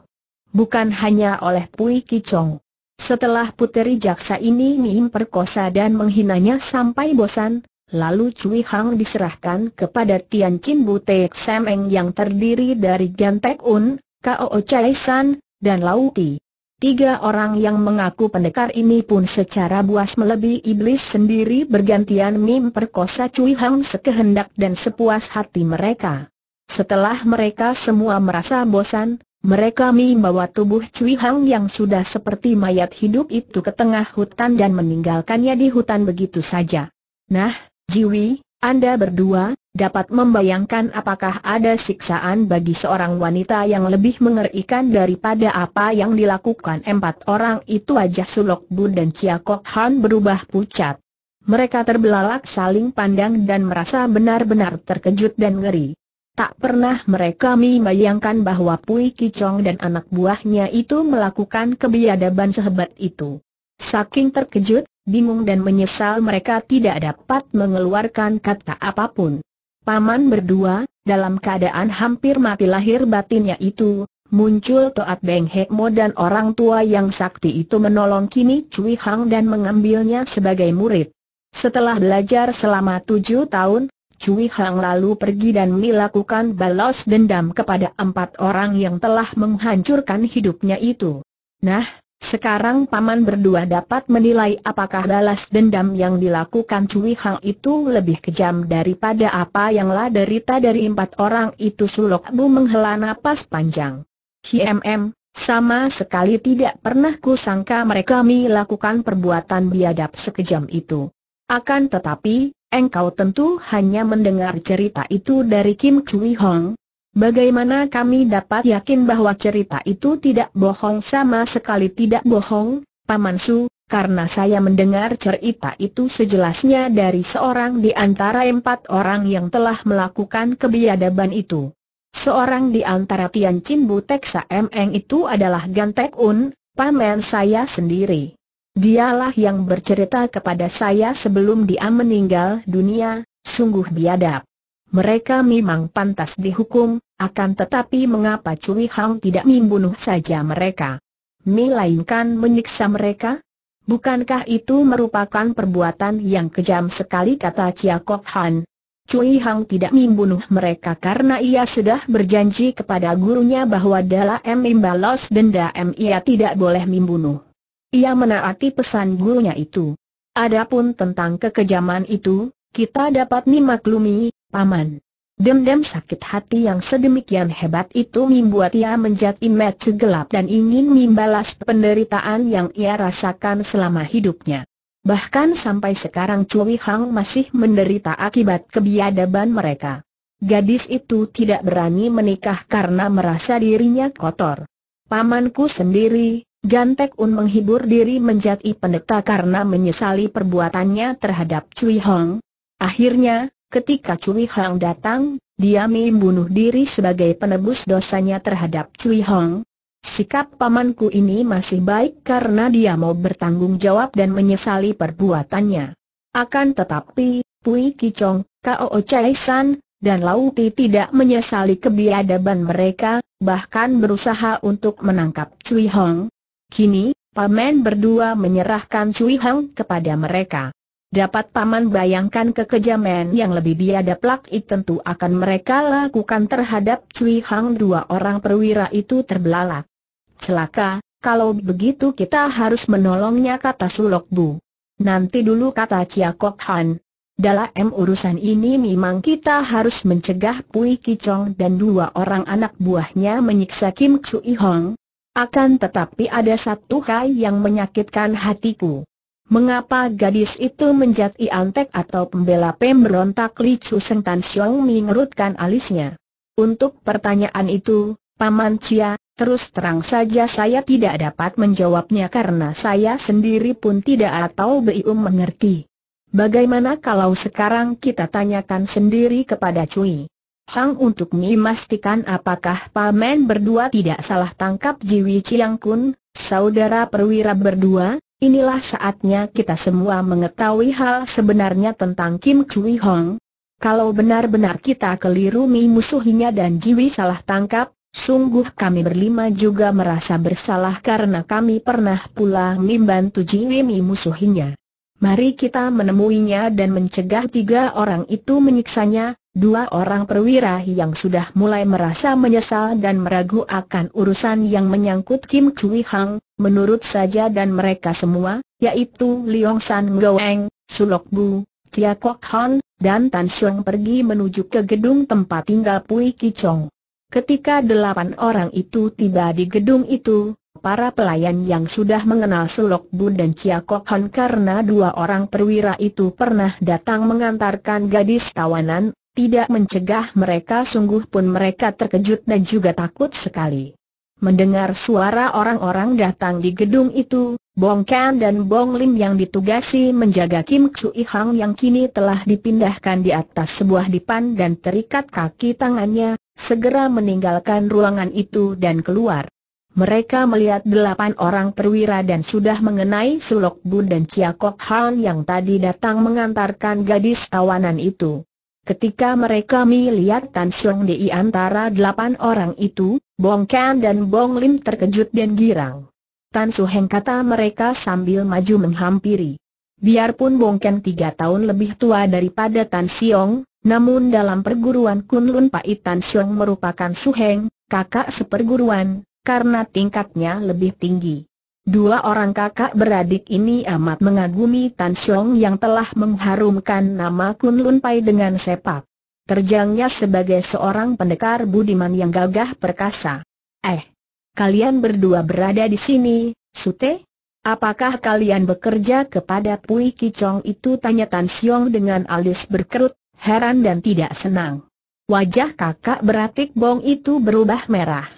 Bukan hanya oleh Pui Ki Chong. Setelah puteri jaksa ini memperkosa dan menghinanya sampai bosan, lalu Cui Hang diserahkan kepada Tian Chin Bute Semeng yang terdiri dari Gan Tek Un, Kao Chai San, dan Lau Ti. Tiga orang yang mengaku pendekar ini pun secara buas melebihi iblis sendiri bergantian memperkosa Cui Hang sekehendak dan sepuas hati mereka. Setelah mereka semua merasa bosan, mereka membawa tubuh Cui Hang yang sudah seperti mayat hidup itu ke tengah hutan dan meninggalkannya di hutan begitu saja. Nah, Jiwi, Anda berdua, dapat membayangkan apakah ada siksaan bagi seorang wanita yang lebih mengerikan daripada apa yang dilakukan empat orang itu wajah Sulok Bu dan Chia Kok Han berubah pucat. Mereka terbelalak saling pandang dan merasa benar-benar terkejut dan ngeri. Tak pernah mereka membayangkan bahwa Pui Kicong dan anak buahnya itu melakukan kebiadaban sehebat itu. Saking terkejut, bingung dan menyesal mereka tidak dapat mengeluarkan kata apapun. Paman berdua, dalam keadaan hampir mati lahir batinnya itu, muncul Toat Beng Hekmo dan orang tua yang sakti itu menolong kini Cui Hang dan mengambilnya sebagai murid. Setelah belajar selama tujuh tahun, Cui Hang lalu pergi dan melakukan balas dendam kepada empat orang yang telah menghancurkan hidupnya itu. Nah, sekarang paman berdua dapat menilai apakah balas dendam yang dilakukan Cui Hang itu lebih kejam daripada apa yang lah derita dari empat orang itu Sulok Bu menghela nafas panjang. HMM, sama sekali tidak pernah ku sangka mereka melakukan perbuatan biadab sekejam itu. Akan tetapi, Engkau tentu hanya mendengar cerita itu dari Kim Chui Hong. Bagaimana kami dapat yakin bahwa cerita itu tidak bohong sama sekali tidak bohong, Paman Su, karena saya mendengar cerita itu sejelasnya dari seorang di antara empat orang yang telah melakukan kebiadaban itu. Seorang di antara Tian Chin Butek Sa Meng itu adalah Tek Un, paman saya sendiri. Dialah yang bercerita kepada saya sebelum dia meninggal dunia, sungguh biadab. Mereka memang pantas dihukum, akan tetapi mengapa Cui Hang tidak membunuh saja mereka? Melainkan menyiksa mereka? Bukankah itu merupakan perbuatan yang kejam sekali kata Chia Kok Han? Cui Hang tidak membunuh mereka karena ia sudah berjanji kepada gurunya bahwa dalam membalas denda, ia tidak boleh membunuh. Ia menaati pesan gurunya itu. Adapun tentang kekejaman itu, kita dapat memaklumi, Paman. Dendam sakit hati yang sedemikian hebat itu membuat ia menjadi mata gelap dan ingin membalas penderitaan yang ia rasakan selama hidupnya. Bahkan sampai sekarang Cui Hang masih menderita akibat kebiadaban mereka. Gadis itu tidak berani menikah karena merasa dirinya kotor. Pamanku sendiri, Gantek Un menghibur diri menjadi pendeta karena menyesali perbuatannya terhadap Cui Hong. Akhirnya, ketika Cui Hong datang, dia membunuh diri sebagai penebus dosanya terhadap Cui Hong. Sikap pamanku ini masih baik karena dia mau bertanggung jawab dan menyesali perbuatannya. Akan tetapi, Pui Kicong, Kao Chai San, dan Lau Ti tidak menyesali kebiadaban mereka, bahkan berusaha untuk menangkap Cui Hong. Kini, Paman berdua menyerahkan Cui Hang kepada mereka. Dapat Paman bayangkan kekejaman yang lebih biadab lagi tentu akan mereka lakukan terhadap Cui Hang dua orang perwira itu terbelalak. Celaka, kalau begitu kita harus menolongnya kata Sulok Bu. Nanti dulu kata Chia Kok Han. Dalam urusan ini memang kita harus mencegah Pui Kicong dan dua orang anak buahnya menyiksa Kim Cui Hong, akan tetapi ada satu hal yang menyakitkan hatiku. Mengapa gadis itu menjadi antek atau pembela pemberontak Li Chu Seng Tan Xiong mengerutkan alisnya? Untuk pertanyaan itu, Paman Chia, terus terang saja saya tidak dapat menjawabnya karena saya sendiri pun tidak atau BIU mengerti. Bagaimana kalau sekarang kita tanyakan sendiri kepada Cui? Hang untuk memastikan apakah pamen berdua tidak salah tangkap Jiwi Chiang Kun, saudara perwira berdua, inilah saatnya kita semua mengetahui hal sebenarnya tentang Kim Chui Hong. Kalau benar-benar kita keliru mimusuhinya dan Jiwi salah tangkap, sungguh kami berlima juga merasa bersalah karena kami pernah pula membantu Jiwi musuhinya. Mari kita menemuinya dan mencegah tiga orang itu menyiksanya, Dua orang perwira yang sudah mulai merasa menyesal dan meragu akan urusan yang menyangkut Kim Chui Hang, menurut saja dan mereka semua, yaitu Leong San Goeng, Sulok Bu, Chia Kok Han, dan Tan Siong pergi menuju ke gedung tempat tinggal Pui Kichong. Ketika delapan orang itu tiba di gedung itu, para pelayan yang sudah mengenal Sulok Bu dan Chia Kok Han karena dua orang perwira itu pernah datang mengantarkan gadis tawanan, tidak mencegah mereka sungguh pun mereka terkejut dan juga takut sekali. Mendengar suara orang-orang datang di gedung itu, Bong Kan dan Bong Lim yang ditugasi menjaga Kim Chui Hang yang kini telah dipindahkan di atas sebuah dipan dan terikat kaki tangannya, segera meninggalkan ruangan itu dan keluar. Mereka melihat delapan orang perwira dan sudah mengenai Sulok Bun dan Chia Kok Han yang tadi datang mengantarkan gadis tawanan itu. Ketika mereka melihat Tan Siong di antara delapan orang itu, Bong Kan dan Bong Lim terkejut dan girang. Tan Su Heng kata mereka sambil maju menghampiri. Biarpun Bong Kan tiga tahun lebih tua daripada Tan Siong, namun dalam perguruan Kunlun Pai Tan Siong merupakan Su Heng, kakak seperguruan, karena tingkatnya lebih tinggi. Dua orang kakak beradik ini amat mengagumi Tan Xiong yang telah mengharumkan nama Kun Lun Pai dengan sepak. Terjangnya sebagai seorang pendekar budiman yang gagah perkasa. Eh, kalian berdua berada di sini, Sute? Apakah kalian bekerja kepada Pui Kicong itu? Tanya Tan Xiong dengan alis berkerut, heran dan tidak senang. Wajah kakak beratik Bong itu berubah merah.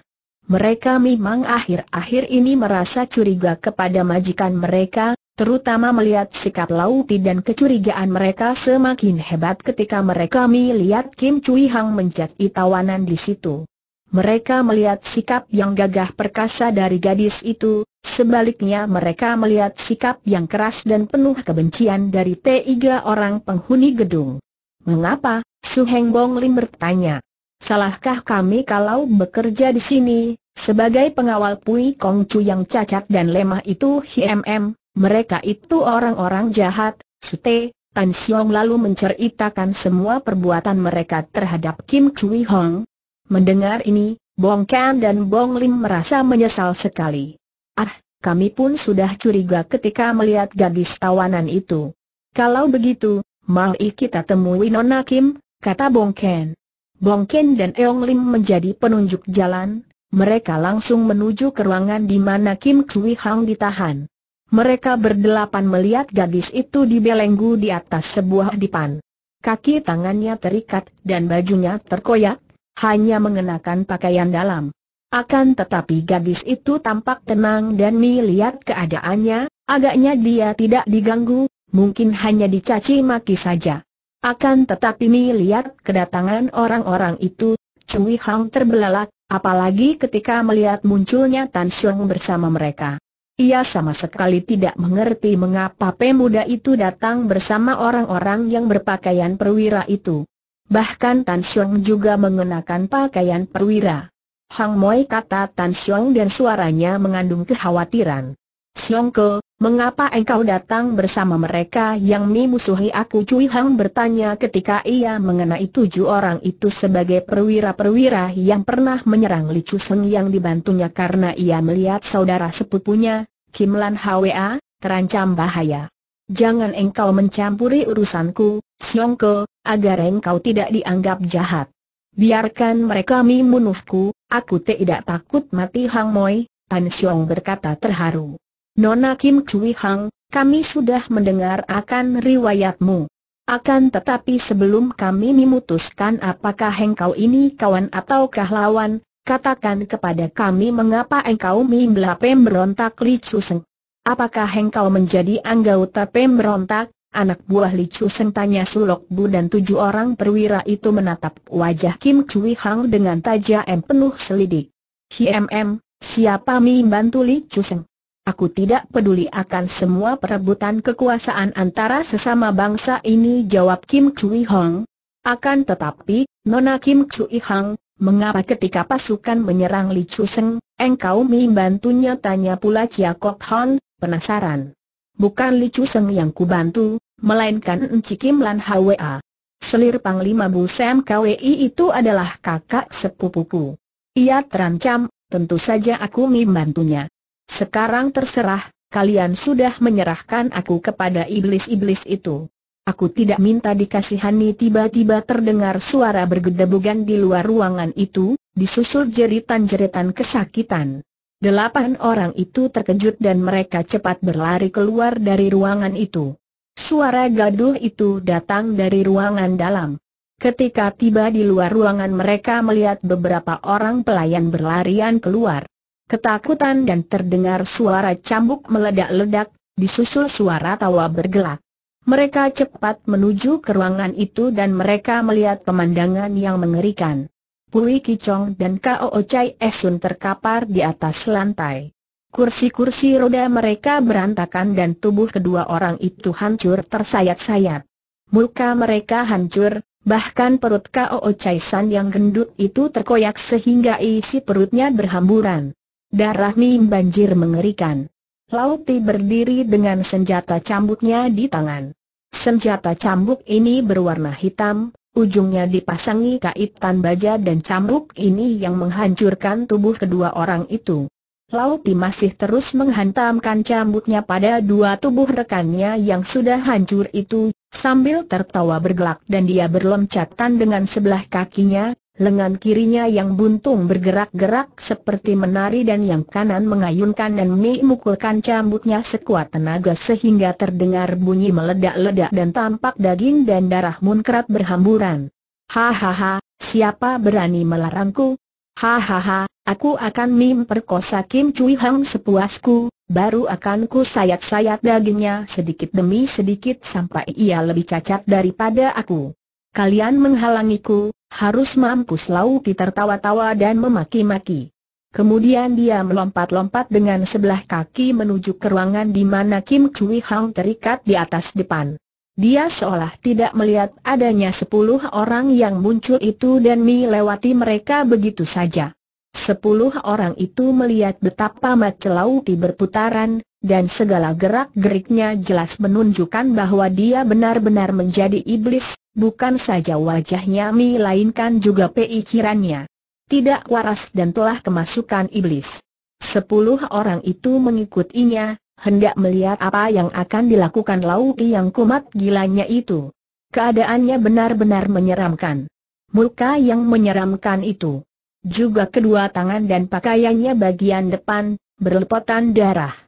Mereka memang akhir-akhir ini merasa curiga kepada majikan mereka, terutama melihat sikap Lauti dan kecurigaan mereka semakin hebat ketika mereka melihat Kim Chui Hang menjadi tawanan di situ. Mereka melihat sikap yang gagah perkasa dari gadis itu, sebaliknya mereka melihat sikap yang keras dan penuh kebencian dari tiga orang penghuni gedung. Mengapa? Su Heng Bong Lim bertanya. Salahkah kami kalau bekerja di sini, sebagai pengawal Pui Kong Chu yang cacat dan lemah itu HMM, mereka itu orang-orang jahat, Sute, Tan Xiong lalu menceritakan semua perbuatan mereka terhadap Kim Chui Hong. Mendengar ini, Bong Kan dan Bong Lim merasa menyesal sekali. Ah, kami pun sudah curiga ketika melihat gadis tawanan itu. Kalau begitu, mari kita temui Nona Kim, kata Bong Ken. Ken dan Eong Lim menjadi penunjuk jalan, mereka langsung menuju ke ruangan di mana Kim Kui Hang ditahan. Mereka berdelapan melihat gadis itu dibelenggu di atas sebuah dipan. Kaki tangannya terikat dan bajunya terkoyak, hanya mengenakan pakaian dalam. Akan tetapi gadis itu tampak tenang dan melihat keadaannya, agaknya dia tidak diganggu, mungkin hanya dicaci maki saja. Akan tetapi melihat kedatangan orang-orang itu, Cui Hang terbelalak, apalagi ketika melihat munculnya Tan Xiong bersama mereka. Ia sama sekali tidak mengerti mengapa pemuda itu datang bersama orang-orang yang berpakaian perwira itu. Bahkan Tan Xiong juga mengenakan pakaian perwira. Hang Moi kata Tan Xiong dan suaranya mengandung kekhawatiran. Xiong Ke, Mengapa engkau datang bersama mereka yang memusuhi aku? Cui Hang bertanya ketika ia mengenai tujuh orang itu sebagai perwira-perwira yang pernah menyerang Li Chu Seng yang dibantunya karena ia melihat saudara sepupunya, Kim Lan Hwa, terancam bahaya. Jangan engkau mencampuri urusanku, Siong Ke, agar engkau tidak dianggap jahat. Biarkan mereka memunuhku, aku tidak takut mati Hang Moi, Tan Siong berkata terharu. Nona Kim Chui Hang, kami sudah mendengar akan riwayatmu. Akan tetapi sebelum kami memutuskan apakah engkau ini kawan ataukah lawan, katakan kepada kami mengapa engkau membela pemberontak Li Chuseng. Apakah engkau menjadi anggota pemberontak? Anak buah Li Chuseng tanya Sulok Bu dan tujuh orang perwira itu menatap wajah Kim Chui Hang dengan tajam penuh selidik. Hmm, siapa mi bantu Li Chuseng? Aku tidak peduli akan semua perebutan kekuasaan antara sesama bangsa ini jawab Kim Chui Hong. Akan tetapi, Nona Kim Chui Hong, mengapa ketika pasukan menyerang Li Chu Seng, engkau membantunya tanya pula Chia Kok Hong, penasaran. Bukan Li Chu Seng yang kubantu, melainkan Enci Kim Lan Hwa. Selir Panglima Bu Sam KWI itu adalah kakak sepupuku. Ia terancam, tentu saja aku membantunya. Sekarang terserah, kalian sudah menyerahkan aku kepada iblis-iblis itu. Aku tidak minta dikasihani tiba-tiba terdengar suara bergedebugan di luar ruangan itu, disusul jeritan-jeritan kesakitan. Delapan orang itu terkejut dan mereka cepat berlari keluar dari ruangan itu. Suara gaduh itu datang dari ruangan dalam. Ketika tiba di luar ruangan mereka melihat beberapa orang pelayan berlarian keluar ketakutan dan terdengar suara cambuk meledak-ledak, disusul suara tawa bergelak. Mereka cepat menuju ke ruangan itu dan mereka melihat pemandangan yang mengerikan. Pui Kicong dan Kao Ochai Esun terkapar di atas lantai. Kursi-kursi roda mereka berantakan dan tubuh kedua orang itu hancur tersayat-sayat. Muka mereka hancur, bahkan perut Kao Ochai San yang gendut itu terkoyak sehingga isi perutnya berhamburan. Darah mim banjir mengerikan. Ti berdiri dengan senjata cambuknya di tangan. Senjata cambuk ini berwarna hitam, ujungnya dipasangi kaitan baja dan cambuk ini yang menghancurkan tubuh kedua orang itu. Ti masih terus menghantamkan cambuknya pada dua tubuh rekannya yang sudah hancur itu, sambil tertawa bergelak dan dia berloncatan dengan sebelah kakinya, lengan kirinya yang buntung bergerak-gerak seperti menari dan yang kanan mengayunkan dan memukulkan cambuknya sekuat tenaga sehingga terdengar bunyi meledak-ledak dan tampak daging dan darah munkrat berhamburan. Hahaha, siapa berani melarangku? Hahaha, aku akan memperkosa Kim Cui Hang sepuasku, baru akan ku sayat-sayat dagingnya sedikit demi sedikit sampai ia lebih cacat daripada aku kalian menghalangiku, harus mampus Lauki tertawa-tawa dan memaki-maki. Kemudian dia melompat-lompat dengan sebelah kaki menuju ke ruangan di mana Kim Chui Hang terikat di atas depan. Dia seolah tidak melihat adanya sepuluh orang yang muncul itu dan melewati mereka begitu saja. Sepuluh orang itu melihat betapa Mat Celauki berputaran, dan segala gerak-geriknya jelas menunjukkan bahwa dia benar-benar menjadi iblis, bukan saja wajahnya melainkan juga pikirannya, Tidak waras dan telah kemasukan iblis. Sepuluh orang itu mengikutinya, hendak melihat apa yang akan dilakukan lauki yang kumat gilanya itu. Keadaannya benar-benar menyeramkan. Muka yang menyeramkan itu. Juga kedua tangan dan pakaiannya bagian depan, berlepotan darah.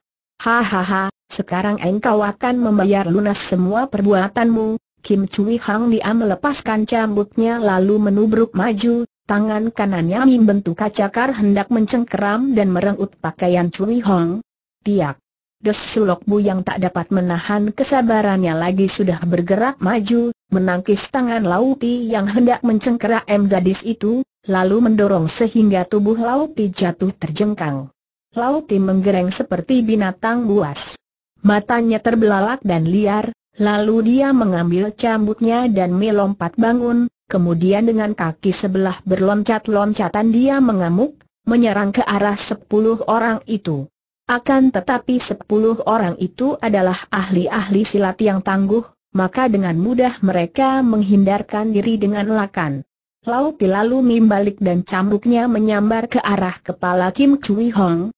Hahaha, sekarang engkau akan membayar lunas semua perbuatanmu. Kim Chui Hang dia melepaskan cambuknya lalu menubruk maju, tangan kanannya membentuk kacakar hendak mencengkeram dan merengut pakaian Chui Hang. Tiak. Desulok Bu yang tak dapat menahan kesabarannya lagi sudah bergerak maju, menangkis tangan Laupi yang hendak mencengkeram gadis itu, lalu mendorong sehingga tubuh Laupi jatuh terjengkang. Lauti menggereng seperti binatang buas. Matanya terbelalak dan liar, lalu dia mengambil cambuknya dan melompat bangun, kemudian dengan kaki sebelah berloncat-loncatan dia mengamuk, menyerang ke arah sepuluh orang itu. Akan tetapi sepuluh orang itu adalah ahli-ahli silat yang tangguh, maka dengan mudah mereka menghindarkan diri dengan lakan. Lauti lalu membalik dan cambuknya menyambar ke arah kepala Kim Chui Hong,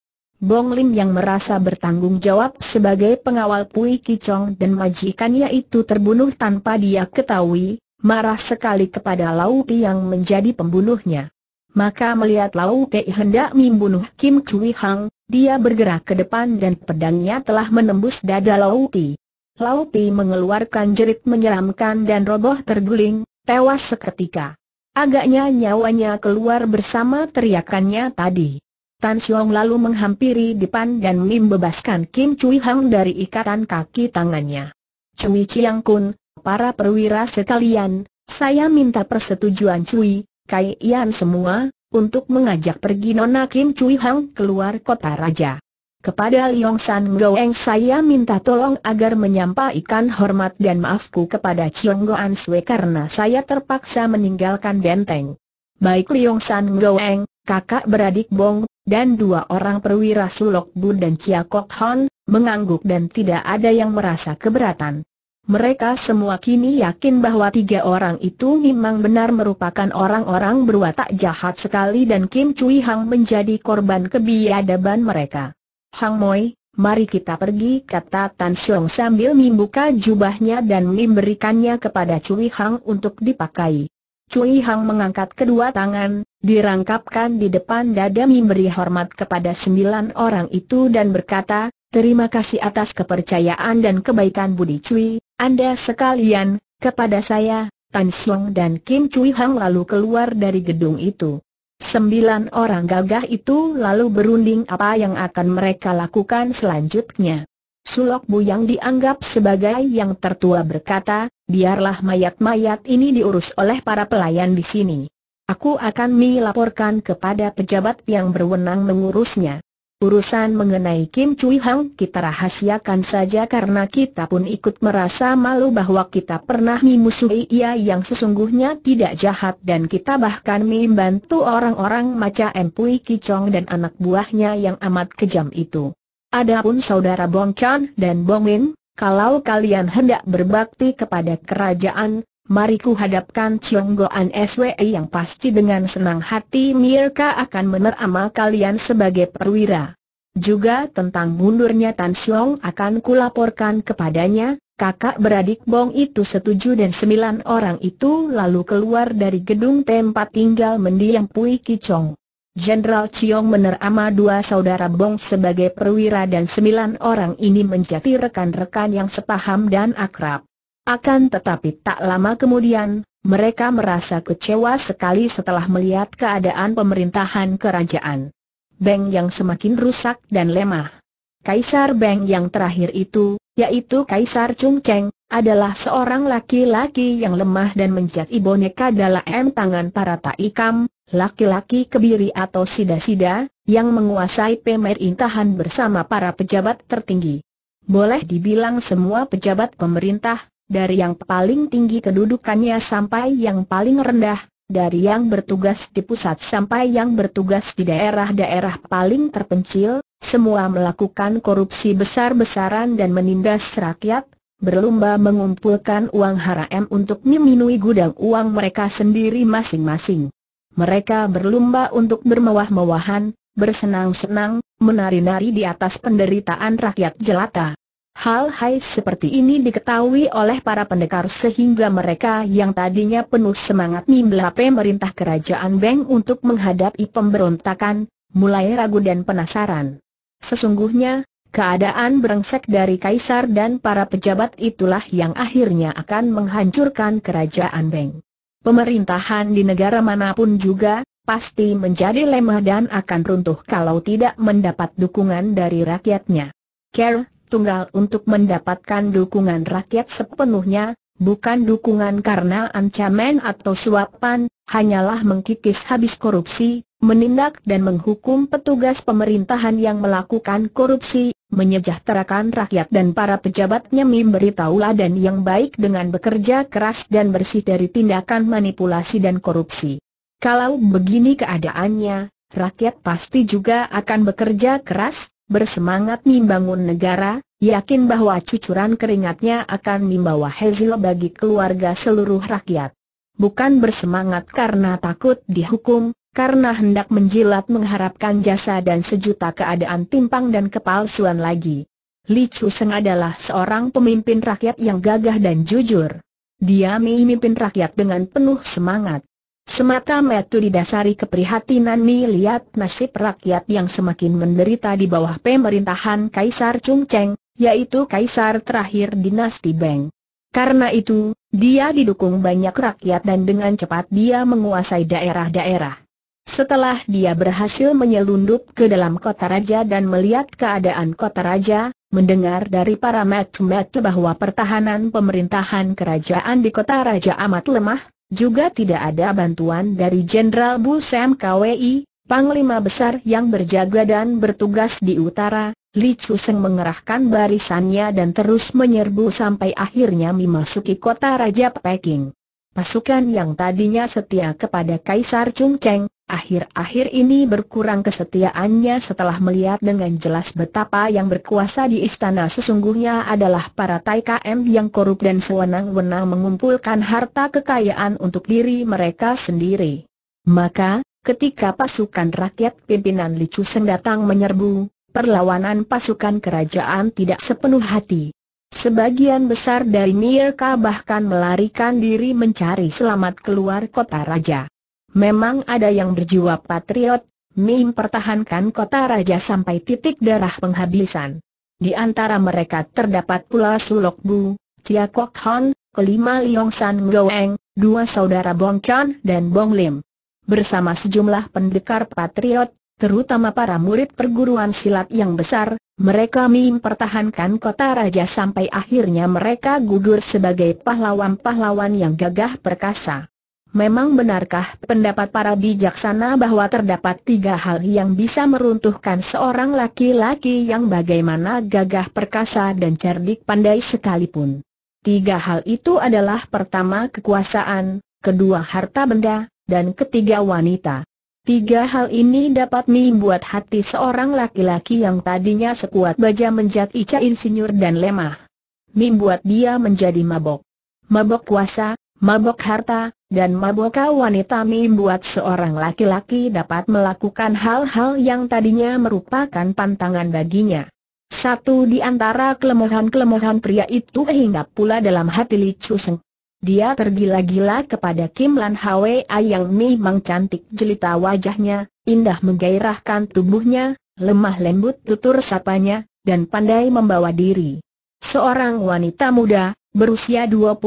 Bong Lim yang merasa bertanggung jawab sebagai pengawal Pui Kicong dan majikannya itu terbunuh tanpa dia ketahui, marah sekali kepada Lau Pi yang menjadi pembunuhnya. Maka melihat Lau Pi hendak membunuh Kim Chui Hang, dia bergerak ke depan dan pedangnya telah menembus dada Lau Pi. Lau Pi mengeluarkan jerit menyeramkan dan roboh terguling, tewas seketika. Agaknya nyawanya keluar bersama teriakannya tadi. Tan Xiong lalu menghampiri depan dan membebaskan Kim Cui Hang dari ikatan kaki tangannya. Cui Chiang Kun, para perwira sekalian, saya minta persetujuan Cui, Kai Yan semua, untuk mengajak pergi Nona Kim Cui Hang keluar kota raja. Kepada Liong San Goeng saya minta tolong agar menyampaikan hormat dan maafku kepada Chiong Goan Sue karena saya terpaksa meninggalkan benteng. Baik Liong San Goeng, kakak beradik Bong, dan dua orang perwira Sulok Bu dan Chia Kok Hon, mengangguk dan tidak ada yang merasa keberatan. Mereka semua kini yakin bahwa tiga orang itu memang benar merupakan orang-orang berwatak jahat sekali dan Kim Cui Hang menjadi korban kebiadaban mereka. Hang Moi, mari kita pergi kata Tan Xiong sambil membuka jubahnya dan memberikannya kepada Cui Hang untuk dipakai. Cui Hang mengangkat kedua tangan, dirangkapkan di depan dada memberi hormat kepada sembilan orang itu dan berkata, Terima kasih atas kepercayaan dan kebaikan Budi Cui, Anda sekalian, kepada saya, Tan Siong dan Kim Cui Hang lalu keluar dari gedung itu. Sembilan orang gagah itu lalu berunding apa yang akan mereka lakukan selanjutnya. Sulok Bu yang dianggap sebagai yang tertua berkata, biarlah mayat-mayat ini diurus oleh para pelayan di sini. Aku akan melaporkan kepada pejabat yang berwenang mengurusnya. Urusan mengenai Kim Cui Hang kita rahasiakan saja karena kita pun ikut merasa malu bahwa kita pernah memusuhi ia yang sesungguhnya tidak jahat dan kita bahkan membantu orang-orang maca Empui Kicong dan anak buahnya yang amat kejam itu. Adapun saudara Bong Chan dan Bong Min, kalau kalian hendak berbakti kepada kerajaan, Mariku ku hadapkan Cionggoan SWE yang pasti dengan senang hati Mirka akan menerima kalian sebagai perwira. Juga tentang mundurnya Tan Siong akan kulaporkan kepadanya, kakak beradik Bong itu setuju dan sembilan orang itu lalu keluar dari gedung tempat tinggal mendiang Pui Kichong. Jenderal Chiong menerima dua saudara Bong sebagai perwira dan sembilan orang ini menjadi rekan-rekan yang sepaham dan akrab. Akan tetapi tak lama kemudian, mereka merasa kecewa sekali setelah melihat keadaan pemerintahan kerajaan. Beng yang semakin rusak dan lemah. Kaisar Beng yang terakhir itu, yaitu Kaisar Chung Cheng, adalah seorang laki-laki yang lemah dan menjadi boneka dalam tangan para taikam, laki-laki kebiri atau sida-sida, yang menguasai pemerintahan bersama para pejabat tertinggi. Boleh dibilang semua pejabat pemerintah, dari yang paling tinggi kedudukannya sampai yang paling rendah, dari yang bertugas di pusat sampai yang bertugas di daerah-daerah paling terpencil, semua melakukan korupsi besar-besaran dan menindas rakyat, berlomba mengumpulkan uang haram untuk memenuhi gudang uang mereka sendiri masing-masing. Mereka berlomba untuk bermewah-mewahan, bersenang-senang, menari-nari di atas penderitaan rakyat jelata. Hal hal seperti ini diketahui oleh para pendekar sehingga mereka yang tadinya penuh semangat nimbla pemerintah kerajaan Beng untuk menghadapi pemberontakan, mulai ragu dan penasaran. Sesungguhnya, keadaan berengsek dari kaisar dan para pejabat itulah yang akhirnya akan menghancurkan kerajaan Beng. Pemerintahan di negara manapun juga, pasti menjadi lemah dan akan runtuh kalau tidak mendapat dukungan dari rakyatnya. Care, tunggal untuk mendapatkan dukungan rakyat sepenuhnya, bukan dukungan karena ancaman atau suapan, hanyalah mengkikis habis korupsi, menindak dan menghukum petugas pemerintahan yang melakukan korupsi, menyejahterakan rakyat dan para pejabatnya taulah dan yang baik dengan bekerja keras dan bersih dari tindakan manipulasi dan korupsi. Kalau begini keadaannya, rakyat pasti juga akan bekerja keras, bersemangat membangun negara, yakin bahwa cucuran keringatnya akan membawa hasil bagi keluarga seluruh rakyat. Bukan bersemangat karena takut dihukum, karena hendak menjilat mengharapkan jasa dan sejuta keadaan timpang dan kepalsuan lagi. Li Chu Seng adalah seorang pemimpin rakyat yang gagah dan jujur. Dia memimpin rakyat dengan penuh semangat. Semata-mata didasari keprihatinan melihat nasib rakyat yang semakin menderita di bawah pemerintahan Kaisar Chung Cheng, yaitu Kaisar terakhir dinasti Beng. Karena itu, dia didukung banyak rakyat dan dengan cepat dia menguasai daerah-daerah. Setelah dia berhasil menyelundup ke dalam kota raja dan melihat keadaan kota raja, mendengar dari para metu-metu bahwa pertahanan pemerintahan kerajaan di kota raja amat lemah, juga tidak ada bantuan dari Jenderal Bu Sam KWI, Panglima Besar yang berjaga dan bertugas di utara, Li Chu Seng mengerahkan barisannya dan terus menyerbu sampai akhirnya memasuki kota Raja Peking. Pasukan yang tadinya setia kepada Kaisar Chung Cheng, akhir-akhir ini berkurang kesetiaannya setelah melihat dengan jelas betapa yang berkuasa di istana sesungguhnya adalah para TKM yang korup dan sewenang-wenang mengumpulkan harta kekayaan untuk diri mereka sendiri. Maka, ketika pasukan rakyat pimpinan Li Seng datang menyerbu, perlawanan pasukan kerajaan tidak sepenuh hati. Sebagian besar dari mereka bahkan melarikan diri mencari selamat keluar kota raja. Memang ada yang berjiwa patriot, mim pertahankan kota raja sampai titik darah penghabisan. Di antara mereka terdapat pula Sulok Bu, Chia Kok Hon, kelima Liong San Eng, dua saudara Bong Kion dan Bong Lim. Bersama sejumlah pendekar patriot, terutama para murid perguruan silat yang besar, mereka mim pertahankan kota raja sampai akhirnya mereka gugur sebagai pahlawan-pahlawan yang gagah perkasa. Memang benarkah pendapat para bijaksana bahwa terdapat tiga hal yang bisa meruntuhkan seorang laki-laki yang bagaimana gagah perkasa dan cerdik pandai sekalipun? Tiga hal itu adalah pertama kekuasaan, kedua harta benda, dan ketiga wanita. Tiga hal ini dapat membuat hati seorang laki-laki yang tadinya sekuat baja menjadi insinyur dan lemah. Membuat dia menjadi mabok. Mabok kuasa, mabok harta, dan mabok wanita membuat seorang laki-laki dapat melakukan hal-hal yang tadinya merupakan pantangan baginya. Satu di antara kelemahan-kelemahan pria itu hingga pula dalam hati Li Chuseng. Dia tergila-gila kepada Kim Lan Hwa yang memang cantik jelita wajahnya, indah menggairahkan tubuhnya, lemah lembut tutur sapanya, dan pandai membawa diri. Seorang wanita muda, berusia 25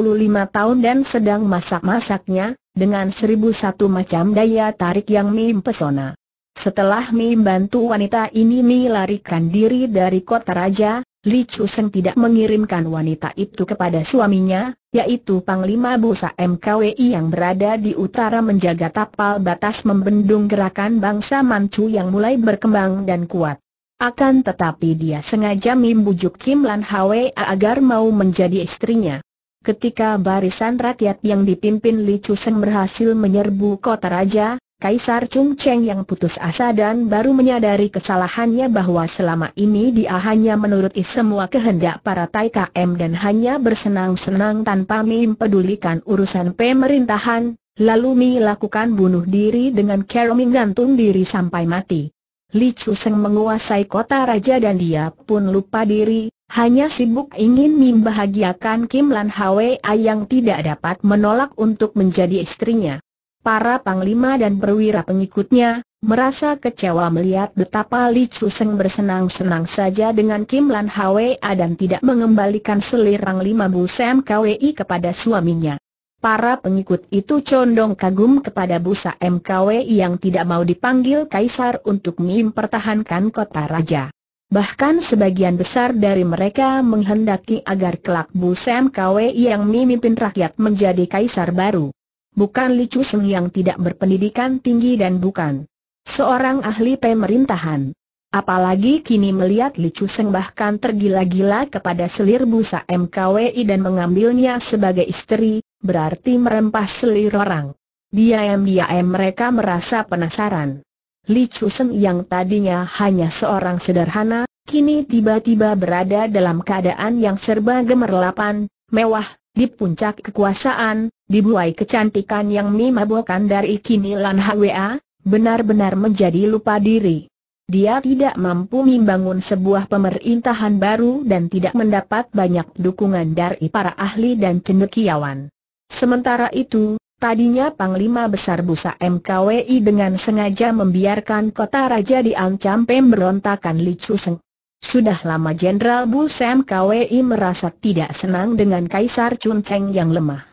tahun dan sedang masak-masaknya, dengan seribu macam daya tarik yang mempesona. Setelah Mim bantu wanita ini Mim larikan diri dari kota raja, Li Seng tidak mengirimkan wanita itu kepada suaminya, yaitu Panglima Busa MKWI yang berada di utara menjaga tapal batas membendung gerakan bangsa Manchu yang mulai berkembang dan kuat. Akan tetapi dia sengaja membujuk Kim Lan Hwa agar mau menjadi istrinya. Ketika barisan rakyat yang dipimpin Li Chusen berhasil menyerbu kota raja, Kaisar Chung Cheng yang putus asa dan baru menyadari kesalahannya bahwa selama ini dia hanya menuruti semua kehendak para Tai KM dan hanya bersenang-senang tanpa mempedulikan urusan pemerintahan, lalu melakukan bunuh diri dengan cara menggantung diri sampai mati. Li Seng menguasai kota raja dan dia pun lupa diri, hanya sibuk ingin membahagiakan Kim Lan Hwei yang tidak dapat menolak untuk menjadi istrinya. Para panglima dan perwira pengikutnya, merasa kecewa melihat betapa Li Seng bersenang-senang saja dengan Kim Lan Hwei dan tidak mengembalikan selir lima Bu Sam kepada suaminya. Para pengikut itu condong kagum kepada busa MKW yang tidak mau dipanggil kaisar untuk mempertahankan kota raja. Bahkan sebagian besar dari mereka menghendaki agar kelak busa MKW yang memimpin rakyat menjadi kaisar baru. Bukan Li Chuseng yang tidak berpendidikan tinggi dan bukan seorang ahli pemerintahan. Apalagi kini melihat Li Chuseng bahkan tergila-gila kepada selir busa MKWI dan mengambilnya sebagai istri, berarti merempas selir orang. Diam-diam mereka merasa penasaran. Li Chusen yang tadinya hanya seorang sederhana, kini tiba-tiba berada dalam keadaan yang serba gemerlapan, mewah, di puncak kekuasaan, dibuai kecantikan yang memabukkan dari kini Lan Hwa, benar-benar menjadi lupa diri. Dia tidak mampu membangun sebuah pemerintahan baru dan tidak mendapat banyak dukungan dari para ahli dan cendekiawan. Sementara itu, tadinya Panglima Besar Busa MKWI dengan sengaja membiarkan kota raja diancam pemberontakan Li Chuseng. Sudah lama Jenderal Busa MKWI merasa tidak senang dengan Kaisar Chun Cheng yang lemah.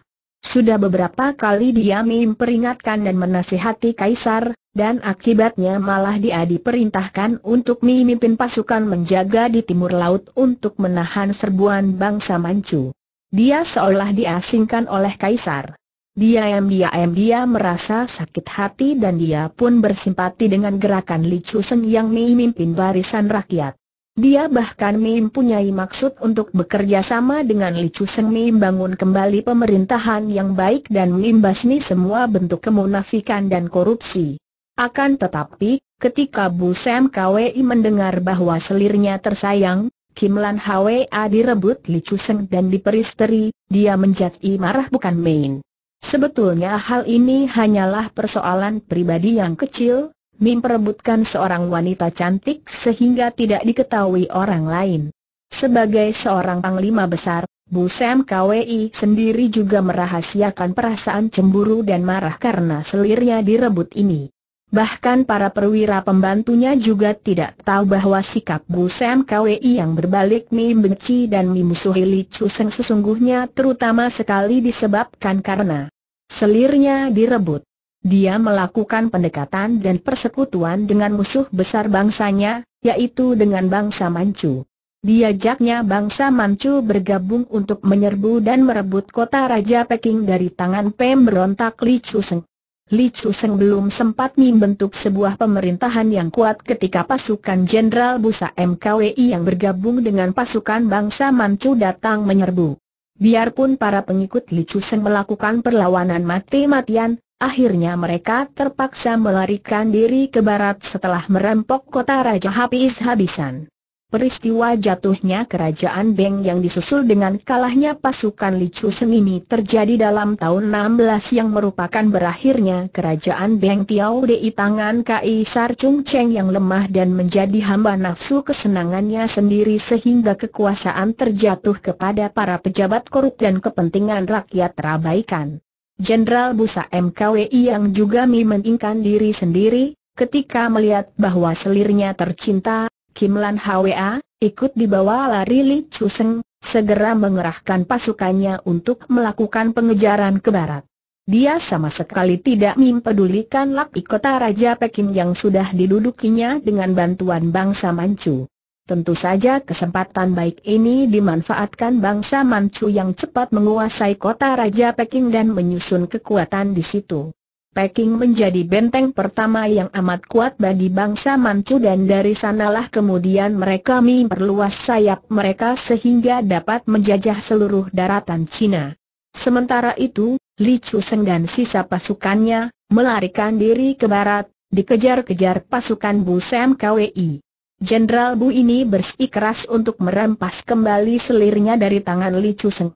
Sudah beberapa kali dia memperingatkan dan menasihati Kaisar, dan akibatnya malah dia diperintahkan untuk memimpin pasukan menjaga di timur laut untuk menahan serbuan bangsa Manchu. Dia seolah diasingkan oleh kaisar. Dia, diam dia merasa sakit hati dan dia pun bersimpati dengan gerakan Li Seng yang memimpin barisan rakyat. Dia bahkan mempunyai maksud untuk bekerja sama dengan Li Chusen membangun kembali pemerintahan yang baik dan mengimbasni semua bentuk kemunafikan dan korupsi. Akan tetapi, ketika Bu Sam Kwei mendengar bahwa selirnya tersayang, Kim Lan Hwa direbut Li Chuseng dan diperisteri, dia menjadi marah bukan main. Sebetulnya hal ini hanyalah persoalan pribadi yang kecil, Mim perebutkan seorang wanita cantik sehingga tidak diketahui orang lain. Sebagai seorang panglima besar, Bu Sam KWI sendiri juga merahasiakan perasaan cemburu dan marah karena selirnya direbut ini. Bahkan para perwira pembantunya juga tidak tahu bahwa sikap Bu Sam Kwei yang berbalik mim benci dan memusuhi Li Chu Seng sesungguhnya terutama sekali disebabkan karena selirnya direbut. Dia melakukan pendekatan dan persekutuan dengan musuh besar bangsanya, yaitu dengan bangsa Manchu. Diajaknya bangsa Manchu bergabung untuk menyerbu dan merebut kota Raja Peking dari tangan pemberontak Li Chu Seng. Li Seng belum sempat membentuk sebuah pemerintahan yang kuat ketika pasukan Jenderal Busa MKWI yang bergabung dengan pasukan bangsa Manchu datang menyerbu. Biarpun para pengikut Li Seng melakukan perlawanan mati-matian, akhirnya mereka terpaksa melarikan diri ke barat setelah merampok kota Raja Hapis habisan. Peristiwa jatuhnya kerajaan Beng yang disusul dengan kalahnya pasukan Li Sen ini terjadi dalam tahun 16 yang merupakan berakhirnya kerajaan Beng Tiao di tangan Kaisar Chung Cheng yang lemah dan menjadi hamba nafsu kesenangannya sendiri sehingga kekuasaan terjatuh kepada para pejabat korup dan kepentingan rakyat terabaikan. Jenderal Busa MKWI yang juga mimeningkan diri sendiri, ketika melihat bahwa selirnya tercinta Kim Lan Hwa, ikut dibawa lari Li Seng, segera mengerahkan pasukannya untuk melakukan pengejaran ke barat. Dia sama sekali tidak mempedulikan laki kota Raja Pekin yang sudah didudukinya dengan bantuan bangsa Manchu. Tentu saja kesempatan baik ini dimanfaatkan bangsa Manchu yang cepat menguasai kota Raja Peking dan menyusun kekuatan di situ. Peking menjadi benteng pertama yang amat kuat bagi bangsa Manchu dan dari sanalah kemudian mereka memperluas sayap mereka sehingga dapat menjajah seluruh daratan Cina. Sementara itu, Li Seng dan sisa pasukannya, melarikan diri ke barat, dikejar-kejar pasukan Bu Sam KWI. Jenderal Bu ini bersikeras untuk merampas kembali selirnya dari tangan Li Chu Seng.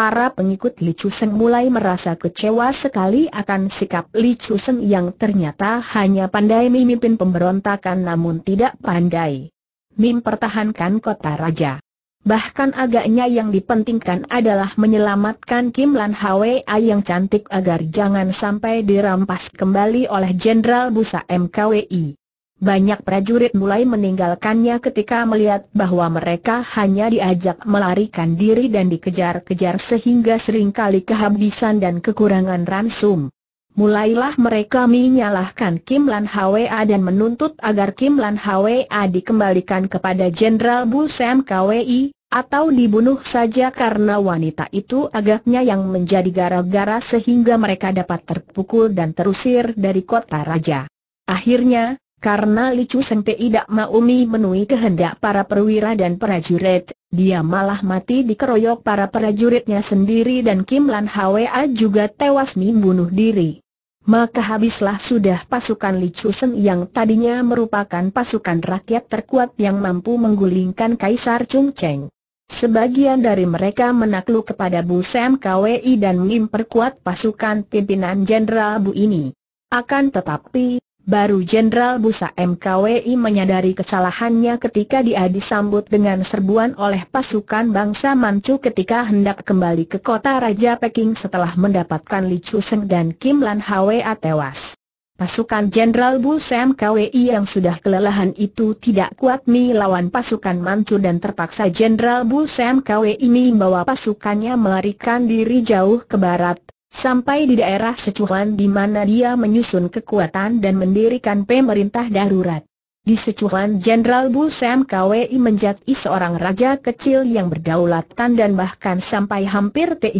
Para pengikut Li Seng mulai merasa kecewa sekali akan sikap Li Seng yang ternyata hanya pandai memimpin pemberontakan namun tidak pandai mempertahankan kota raja. Bahkan agaknya yang dipentingkan adalah menyelamatkan Kim Lan Hwa yang cantik agar jangan sampai dirampas kembali oleh Jenderal Busa MKWI. Banyak prajurit mulai meninggalkannya ketika melihat bahwa mereka hanya diajak melarikan diri dan dikejar-kejar sehingga seringkali kehabisan dan kekurangan ransum. Mulailah mereka menyalahkan Kim Lan Hwa dan menuntut agar Kim Lan Hwa dikembalikan kepada Jenderal Bu Sam KWI, atau dibunuh saja karena wanita itu agaknya yang menjadi gara-gara sehingga mereka dapat terpukul dan terusir dari kota raja. Akhirnya, karena Licu Seng tidak mau memenuhi kehendak para perwira dan prajurit, dia malah mati dikeroyok para prajuritnya sendiri dan Kim Lan Hwa juga tewas membunuh diri. Maka habislah sudah pasukan Licu Seng yang tadinya merupakan pasukan rakyat terkuat yang mampu menggulingkan Kaisar Chung Cheng. Sebagian dari mereka menakluk kepada Bu Sam KWI dan memperkuat pasukan pimpinan Jenderal Bu ini. Akan tetapi, Baru Jenderal Busa MKWI menyadari kesalahannya ketika dia disambut dengan serbuan oleh pasukan bangsa Manchu ketika hendak kembali ke kota Raja Peking setelah mendapatkan Li Seng dan Kim Lan Hwa tewas. Pasukan Jenderal Busa MKWI yang sudah kelelahan itu tidak kuat melawan pasukan Manchu dan terpaksa Jenderal Busa MKWI membawa pasukannya melarikan diri jauh ke barat, Sampai di daerah Secuhan di mana dia menyusun kekuatan dan mendirikan pemerintah darurat. Di Secuhan Jenderal Bu Sam KWI menjadi seorang raja kecil yang berdaulatan dan bahkan sampai hampir 30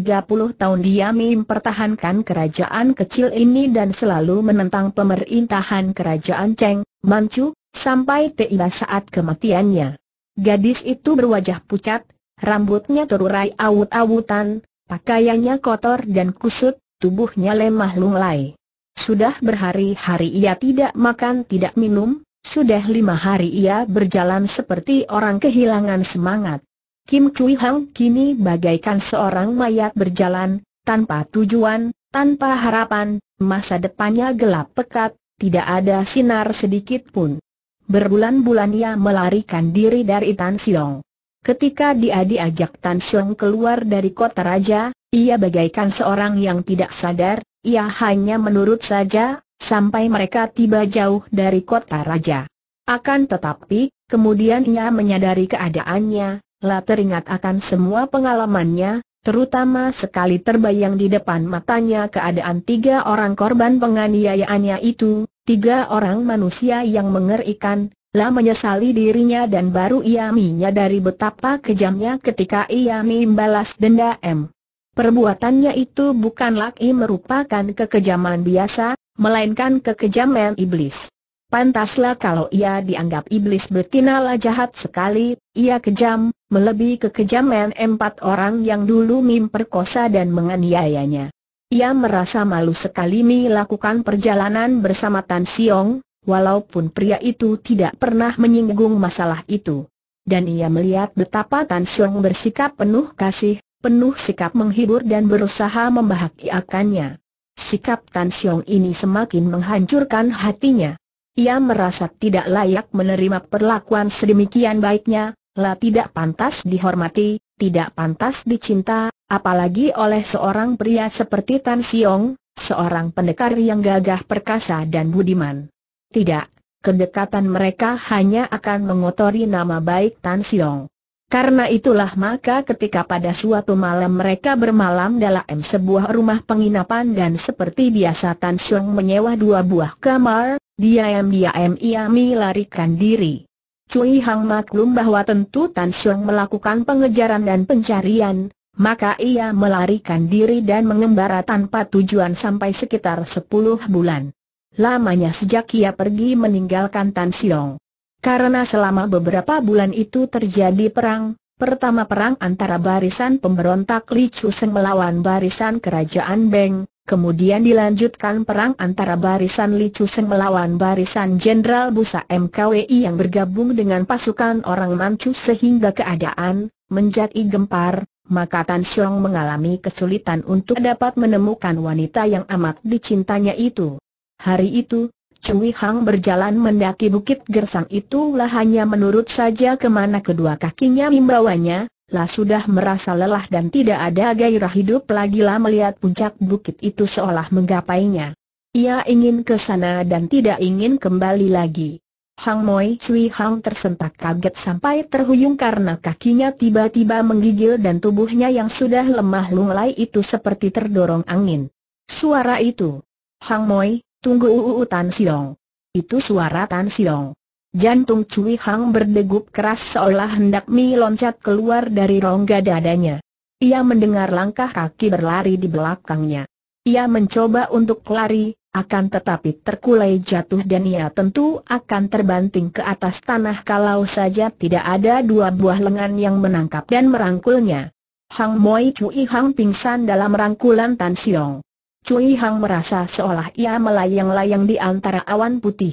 tahun dia mempertahankan kerajaan kecil ini dan selalu menentang pemerintahan kerajaan Cheng, Manchu, sampai tiba saat kematiannya. Gadis itu berwajah pucat, rambutnya terurai awut-awutan, Pakaiannya kotor dan kusut, tubuhnya lemah lunglai. Sudah berhari-hari ia tidak makan tidak minum, sudah lima hari ia berjalan seperti orang kehilangan semangat. Kim Chui Hang kini bagaikan seorang mayat berjalan, tanpa tujuan, tanpa harapan, masa depannya gelap pekat, tidak ada sinar sedikit pun. Berbulan-bulan ia melarikan diri dari Tan Siong. Ketika dia diajak Tan Siong keluar dari kota raja, ia bagaikan seorang yang tidak sadar, ia hanya menurut saja, sampai mereka tiba jauh dari kota raja. Akan tetapi, kemudian ia menyadari keadaannya, lah teringat akan semua pengalamannya, Terutama sekali terbayang di depan matanya keadaan tiga orang korban penganiayaannya itu, tiga orang manusia yang mengerikan, lah menyesali dirinya dan baru ia menyadari betapa kejamnya ketika ia membalas denda M. Perbuatannya itu bukanlah lagi merupakan kekejaman biasa, melainkan kekejaman iblis. Pantaslah kalau ia dianggap iblis betina lah jahat sekali, ia kejam, melebihi kekejaman empat orang yang dulu memperkosa dan menganiayanya. Ia merasa malu sekali melakukan perjalanan bersama Tan Siong, walaupun pria itu tidak pernah menyinggung masalah itu. Dan ia melihat betapa Tan Siong bersikap penuh kasih, penuh sikap menghibur dan berusaha membahagiakannya. Sikap Tan Siong ini semakin menghancurkan hatinya. Ia merasa tidak layak menerima perlakuan sedemikian baiknya, lah tidak pantas dihormati, tidak pantas dicinta, apalagi oleh seorang pria seperti Tan Siong, seorang pendekar yang gagah perkasa dan budiman. Tidak, kedekatan mereka hanya akan mengotori nama baik Tan Siong. Karena itulah maka ketika pada suatu malam mereka bermalam dalam sebuah rumah penginapan dan seperti biasa Tan Siong menyewa dua buah kamar, diam-diam ia melarikan diri. Cui Hang maklum bahwa tentu Tan Siong melakukan pengejaran dan pencarian, maka ia melarikan diri dan mengembara tanpa tujuan sampai sekitar sepuluh bulan. Lamanya sejak ia pergi meninggalkan Tan Siong. Karena selama beberapa bulan itu terjadi perang, pertama perang antara barisan pemberontak Li Seng melawan barisan kerajaan Beng, kemudian dilanjutkan perang antara barisan Li Seng melawan barisan Jenderal Busa MKWI yang bergabung dengan pasukan orang Manchu sehingga keadaan menjadi gempar, maka Tan Siong mengalami kesulitan untuk dapat menemukan wanita yang amat dicintanya itu. Hari itu, Cui Hang berjalan mendaki bukit gersang itulah hanya menurut saja kemana kedua kakinya membawanya, lah sudah merasa lelah dan tidak ada gairah hidup lagi lah melihat puncak bukit itu seolah menggapainya. Ia ingin ke sana dan tidak ingin kembali lagi. Hang Moi Cui Hang tersentak kaget sampai terhuyung karena kakinya tiba-tiba menggigil dan tubuhnya yang sudah lemah lunglai itu seperti terdorong angin. Suara itu. Hang Moi, Tunggu uu Tan Siong. Itu suara Tan Siong. Jantung Cui Hang berdegup keras seolah hendak mi keluar dari rongga dadanya. Ia mendengar langkah kaki berlari di belakangnya. Ia mencoba untuk lari, akan tetapi terkulai jatuh dan ia tentu akan terbanting ke atas tanah kalau saja tidak ada dua buah lengan yang menangkap dan merangkulnya. Hang Moi Cui Hang pingsan dalam rangkulan Tan Siong. Cui Hang merasa seolah ia melayang-layang di antara awan putih.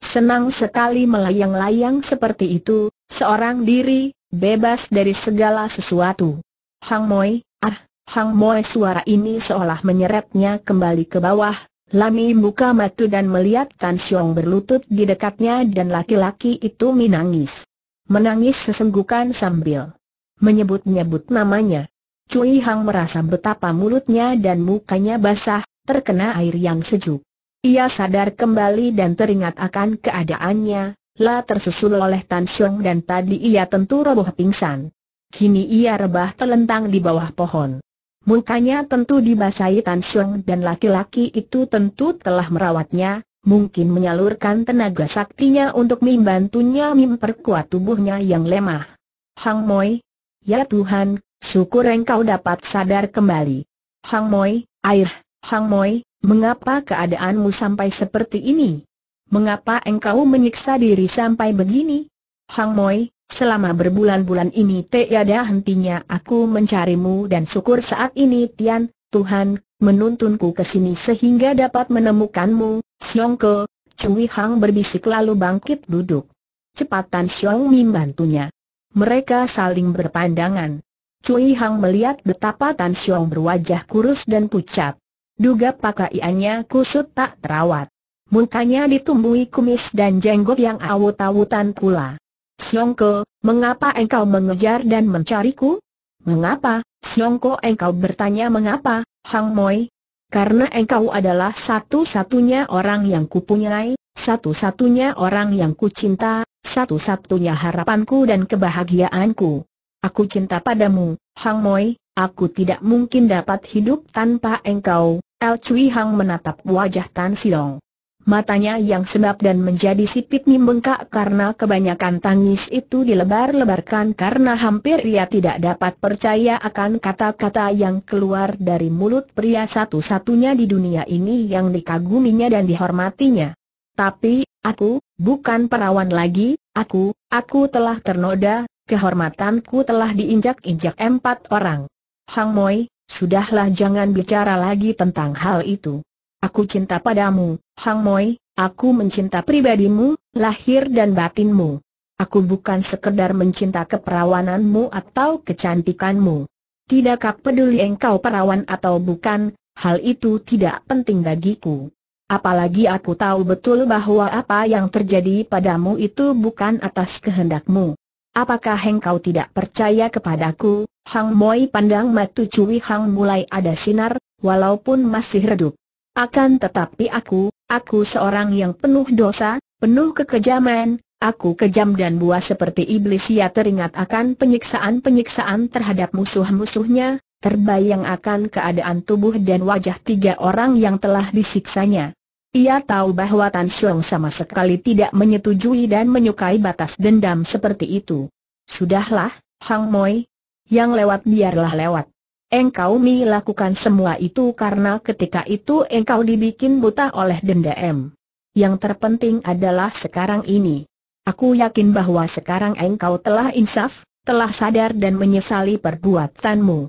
Senang sekali melayang-layang seperti itu, seorang diri, bebas dari segala sesuatu. Hang Moi, ah, Hang Moi suara ini seolah menyeretnya kembali ke bawah. Lami buka matu dan melihat Tan Xiong berlutut di dekatnya dan laki-laki itu menangis. Menangis sesenggukan sambil menyebut-nyebut namanya. Cui Hang merasa betapa mulutnya dan mukanya basah, terkena air yang sejuk. Ia sadar kembali dan teringat akan keadaannya, lah tersusul oleh Tan Xiong dan tadi ia tentu roboh pingsan. Kini ia rebah telentang di bawah pohon. Mukanya tentu dibasahi Tan Xiong dan laki-laki itu tentu telah merawatnya, mungkin menyalurkan tenaga saktinya untuk membantunya memperkuat tubuhnya yang lemah. Hang Moi, ya Tuhan, Syukur engkau dapat sadar kembali. Hang Moi, air, Hang Moi, mengapa keadaanmu sampai seperti ini? Mengapa engkau menyiksa diri sampai begini? Hang Moi, selama berbulan-bulan ini tiada hentinya aku mencarimu dan syukur saat ini Tian, Tuhan, menuntunku ke sini sehingga dapat menemukanmu, Siongko, Cui Hang berbisik lalu bangkit duduk. Cepatan Xiong Mi bantunya. Mereka saling berpandangan. Cui Hang melihat betapa Tan Xiong berwajah kurus dan pucat. Duga pakaiannya kusut tak terawat. Mukanya ditumbuhi kumis dan jenggot yang awut-awutan pula. Siongko, mengapa engkau mengejar dan mencariku? Mengapa, Siongko engkau bertanya mengapa, Hang Moi? Karena engkau adalah satu-satunya orang yang kupunyai, satu-satunya orang yang kucinta, satu-satunya harapanku dan kebahagiaanku. Aku cinta padamu, Hang Moi, aku tidak mungkin dapat hidup tanpa engkau. El Cui Hang menatap wajah Tan Siong. Matanya yang sebab dan menjadi sipit membengkak karena kebanyakan tangis itu dilebar-lebarkan karena hampir ia tidak dapat percaya akan kata-kata yang keluar dari mulut pria satu-satunya di dunia ini yang dikaguminya dan dihormatinya. Tapi, aku, bukan perawan lagi, aku, aku telah ternoda, kehormatanku telah diinjak-injak empat orang. Hang Moi, sudahlah jangan bicara lagi tentang hal itu. Aku cinta padamu, Hang Moi, aku mencinta pribadimu, lahir dan batinmu. Aku bukan sekedar mencinta keperawananmu atau kecantikanmu. Tidakkah peduli engkau perawan atau bukan, hal itu tidak penting bagiku. Apalagi aku tahu betul bahwa apa yang terjadi padamu itu bukan atas kehendakmu. Apakah engkau tidak percaya kepadaku? Hang Moi pandang matu Cui Hang mulai ada sinar, walaupun masih redup. Akan tetapi aku, aku seorang yang penuh dosa, penuh kekejaman, aku kejam dan buas seperti iblis Ia teringat akan penyiksaan-penyiksaan terhadap musuh-musuhnya, terbayang akan keadaan tubuh dan wajah tiga orang yang telah disiksanya. Ia tahu bahwa Tan Shuang sama sekali tidak menyetujui dan menyukai batas dendam seperti itu. Sudahlah, Hang Moi. Yang lewat biarlah lewat. Engkau mi lakukan semua itu karena ketika itu engkau dibikin buta oleh dendam. Yang terpenting adalah sekarang ini. Aku yakin bahwa sekarang engkau telah insaf, telah sadar dan menyesali perbuatanmu.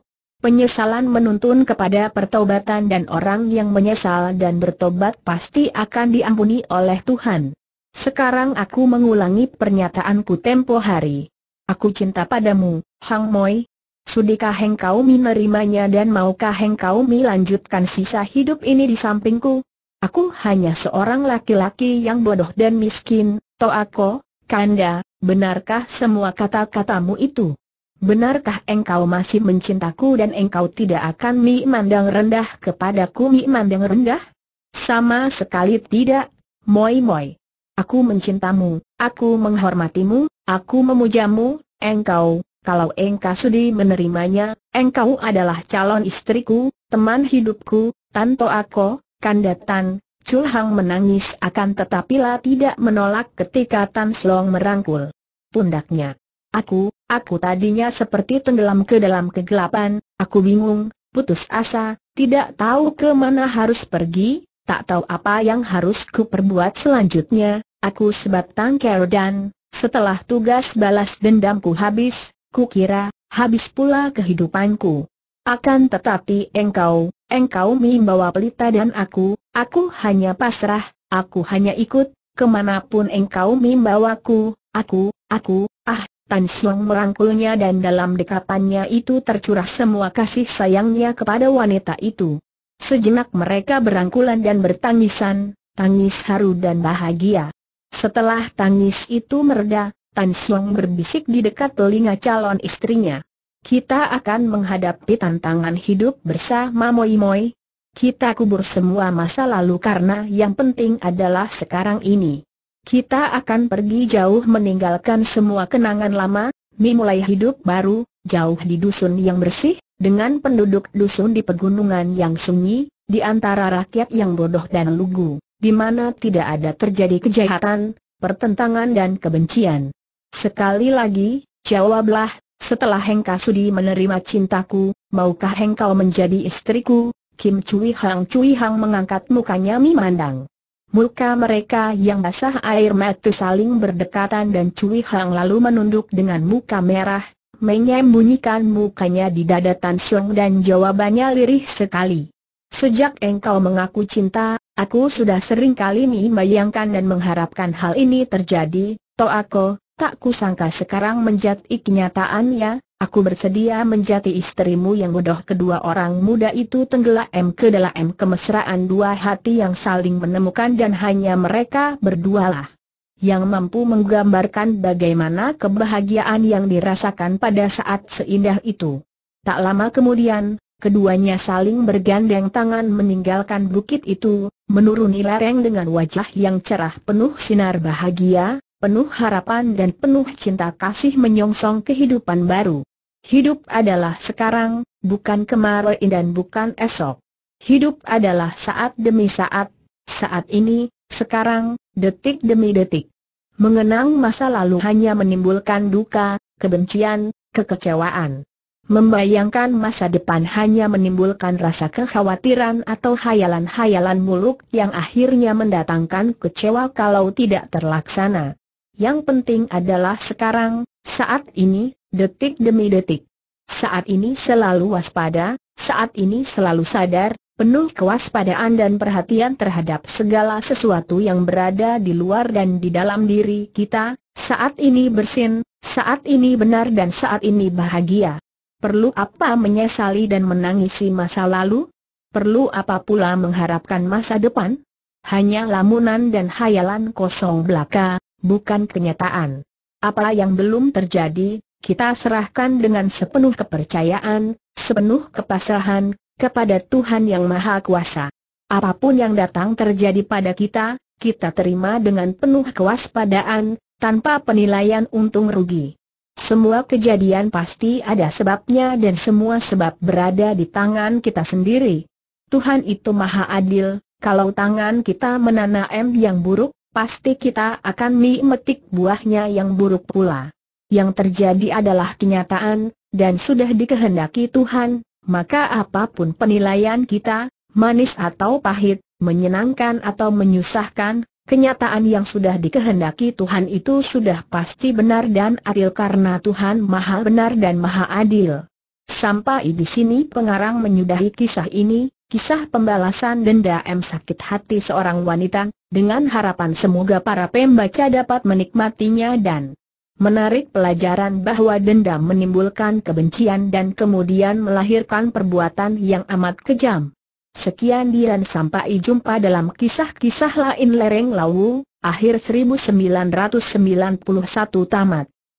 Penyesalan menuntun kepada pertobatan dan orang yang menyesal dan bertobat pasti akan diampuni oleh Tuhan. Sekarang aku mengulangi pernyataanku tempo hari. Aku cinta padamu, Hang Moi. Sudikah engkau menerimanya dan maukah engkau melanjutkan sisa hidup ini di sampingku? Aku hanya seorang laki-laki yang bodoh dan miskin, Toako, Kanda, benarkah semua kata-katamu itu? Benarkah engkau masih mencintaku dan engkau tidak akan mi mandang rendah kepadaku mi mandang rendah? Sama sekali tidak, moi moi. Aku mencintamu, aku menghormatimu, aku memujamu, engkau, kalau engkau sudi menerimanya, engkau adalah calon istriku, teman hidupku, tanto aku, kandatan, culhang menangis akan tetapi lah tidak menolak ketika Tan Slong merangkul pundaknya. Aku, Aku tadinya seperti tenggelam ke dalam kegelapan, aku bingung, putus asa, tidak tahu ke mana harus pergi, tak tahu apa yang harus ku perbuat selanjutnya, aku sebatang kero dan, setelah tugas balas dendamku habis, ku kira habis pula kehidupanku. Akan tetapi engkau, engkau membawa pelita dan aku, aku hanya pasrah, aku hanya ikut, kemanapun engkau membawaku, aku, aku, Tan Siong merangkulnya dan dalam dekapannya itu tercurah semua kasih sayangnya kepada wanita itu. Sejenak mereka berangkulan dan bertangisan, tangis haru dan bahagia. Setelah tangis itu mereda, Tan Siong berbisik di dekat telinga calon istrinya. Kita akan menghadapi tantangan hidup bersama Moi Moi. Kita kubur semua masa lalu karena yang penting adalah sekarang ini. Kita akan pergi jauh meninggalkan semua kenangan lama, Mi hidup baru, jauh di dusun yang bersih, dengan penduduk dusun di pegunungan yang sunyi, di antara rakyat yang bodoh dan lugu, di mana tidak ada terjadi kejahatan, pertentangan dan kebencian. Sekali lagi, jawablah, setelah Hengka Sudi menerima cintaku, maukah hengkau menjadi istriku? Kim Cui Hang Cui Hang mengangkat mukanya memandang. Muka mereka yang basah air mata saling berdekatan dan Cui Hang lalu menunduk dengan muka merah, menyembunyikan mukanya di dada Tan Siong dan jawabannya lirih sekali. Sejak engkau mengaku cinta, aku sudah sering kali ini bayangkan dan mengharapkan hal ini terjadi, aku. Tak kusangka sekarang menjadi kenyataan ya. aku bersedia menjadi istrimu yang bodoh kedua orang muda itu tenggelam ke dalam kemesraan dua hati yang saling menemukan dan hanya mereka berdualah. Yang mampu menggambarkan bagaimana kebahagiaan yang dirasakan pada saat seindah itu. Tak lama kemudian, keduanya saling bergandeng tangan meninggalkan bukit itu, menuruni lereng dengan wajah yang cerah penuh sinar bahagia, penuh harapan dan penuh cinta kasih menyongsong kehidupan baru. Hidup adalah sekarang, bukan kemarin dan bukan esok. Hidup adalah saat demi saat, saat ini, sekarang, detik demi detik. Mengenang masa lalu hanya menimbulkan duka, kebencian, kekecewaan. Membayangkan masa depan hanya menimbulkan rasa kekhawatiran atau hayalan-hayalan muluk yang akhirnya mendatangkan kecewa kalau tidak terlaksana. Yang penting adalah sekarang, saat ini, detik demi detik. Saat ini selalu waspada, saat ini selalu sadar, penuh kewaspadaan dan perhatian terhadap segala sesuatu yang berada di luar dan di dalam diri kita, saat ini bersin, saat ini benar dan saat ini bahagia. Perlu apa menyesali dan menangisi masa lalu? Perlu apa pula mengharapkan masa depan? Hanya lamunan dan hayalan kosong belaka, bukan kenyataan. Apa yang belum terjadi, kita serahkan dengan sepenuh kepercayaan, sepenuh kepasahan, kepada Tuhan Yang Maha Kuasa. Apapun yang datang terjadi pada kita, kita terima dengan penuh kewaspadaan, tanpa penilaian untung rugi. Semua kejadian pasti ada sebabnya dan semua sebab berada di tangan kita sendiri. Tuhan itu maha adil, kalau tangan kita menanam yang buruk, pasti kita akan memetik buahnya yang buruk pula. Yang terjadi adalah kenyataan, dan sudah dikehendaki Tuhan, maka apapun penilaian kita, manis atau pahit, menyenangkan atau menyusahkan, kenyataan yang sudah dikehendaki Tuhan itu sudah pasti benar dan adil karena Tuhan maha benar dan maha adil. Sampai di sini pengarang menyudahi kisah ini, Kisah pembalasan denda m sakit hati seorang wanita, dengan harapan semoga para pembaca dapat menikmatinya dan menarik pelajaran bahwa dendam menimbulkan kebencian dan kemudian melahirkan perbuatan yang amat kejam. Sekian diran sampai jumpa dalam kisah-kisah lain lereng lawu, akhir 1991 tamat.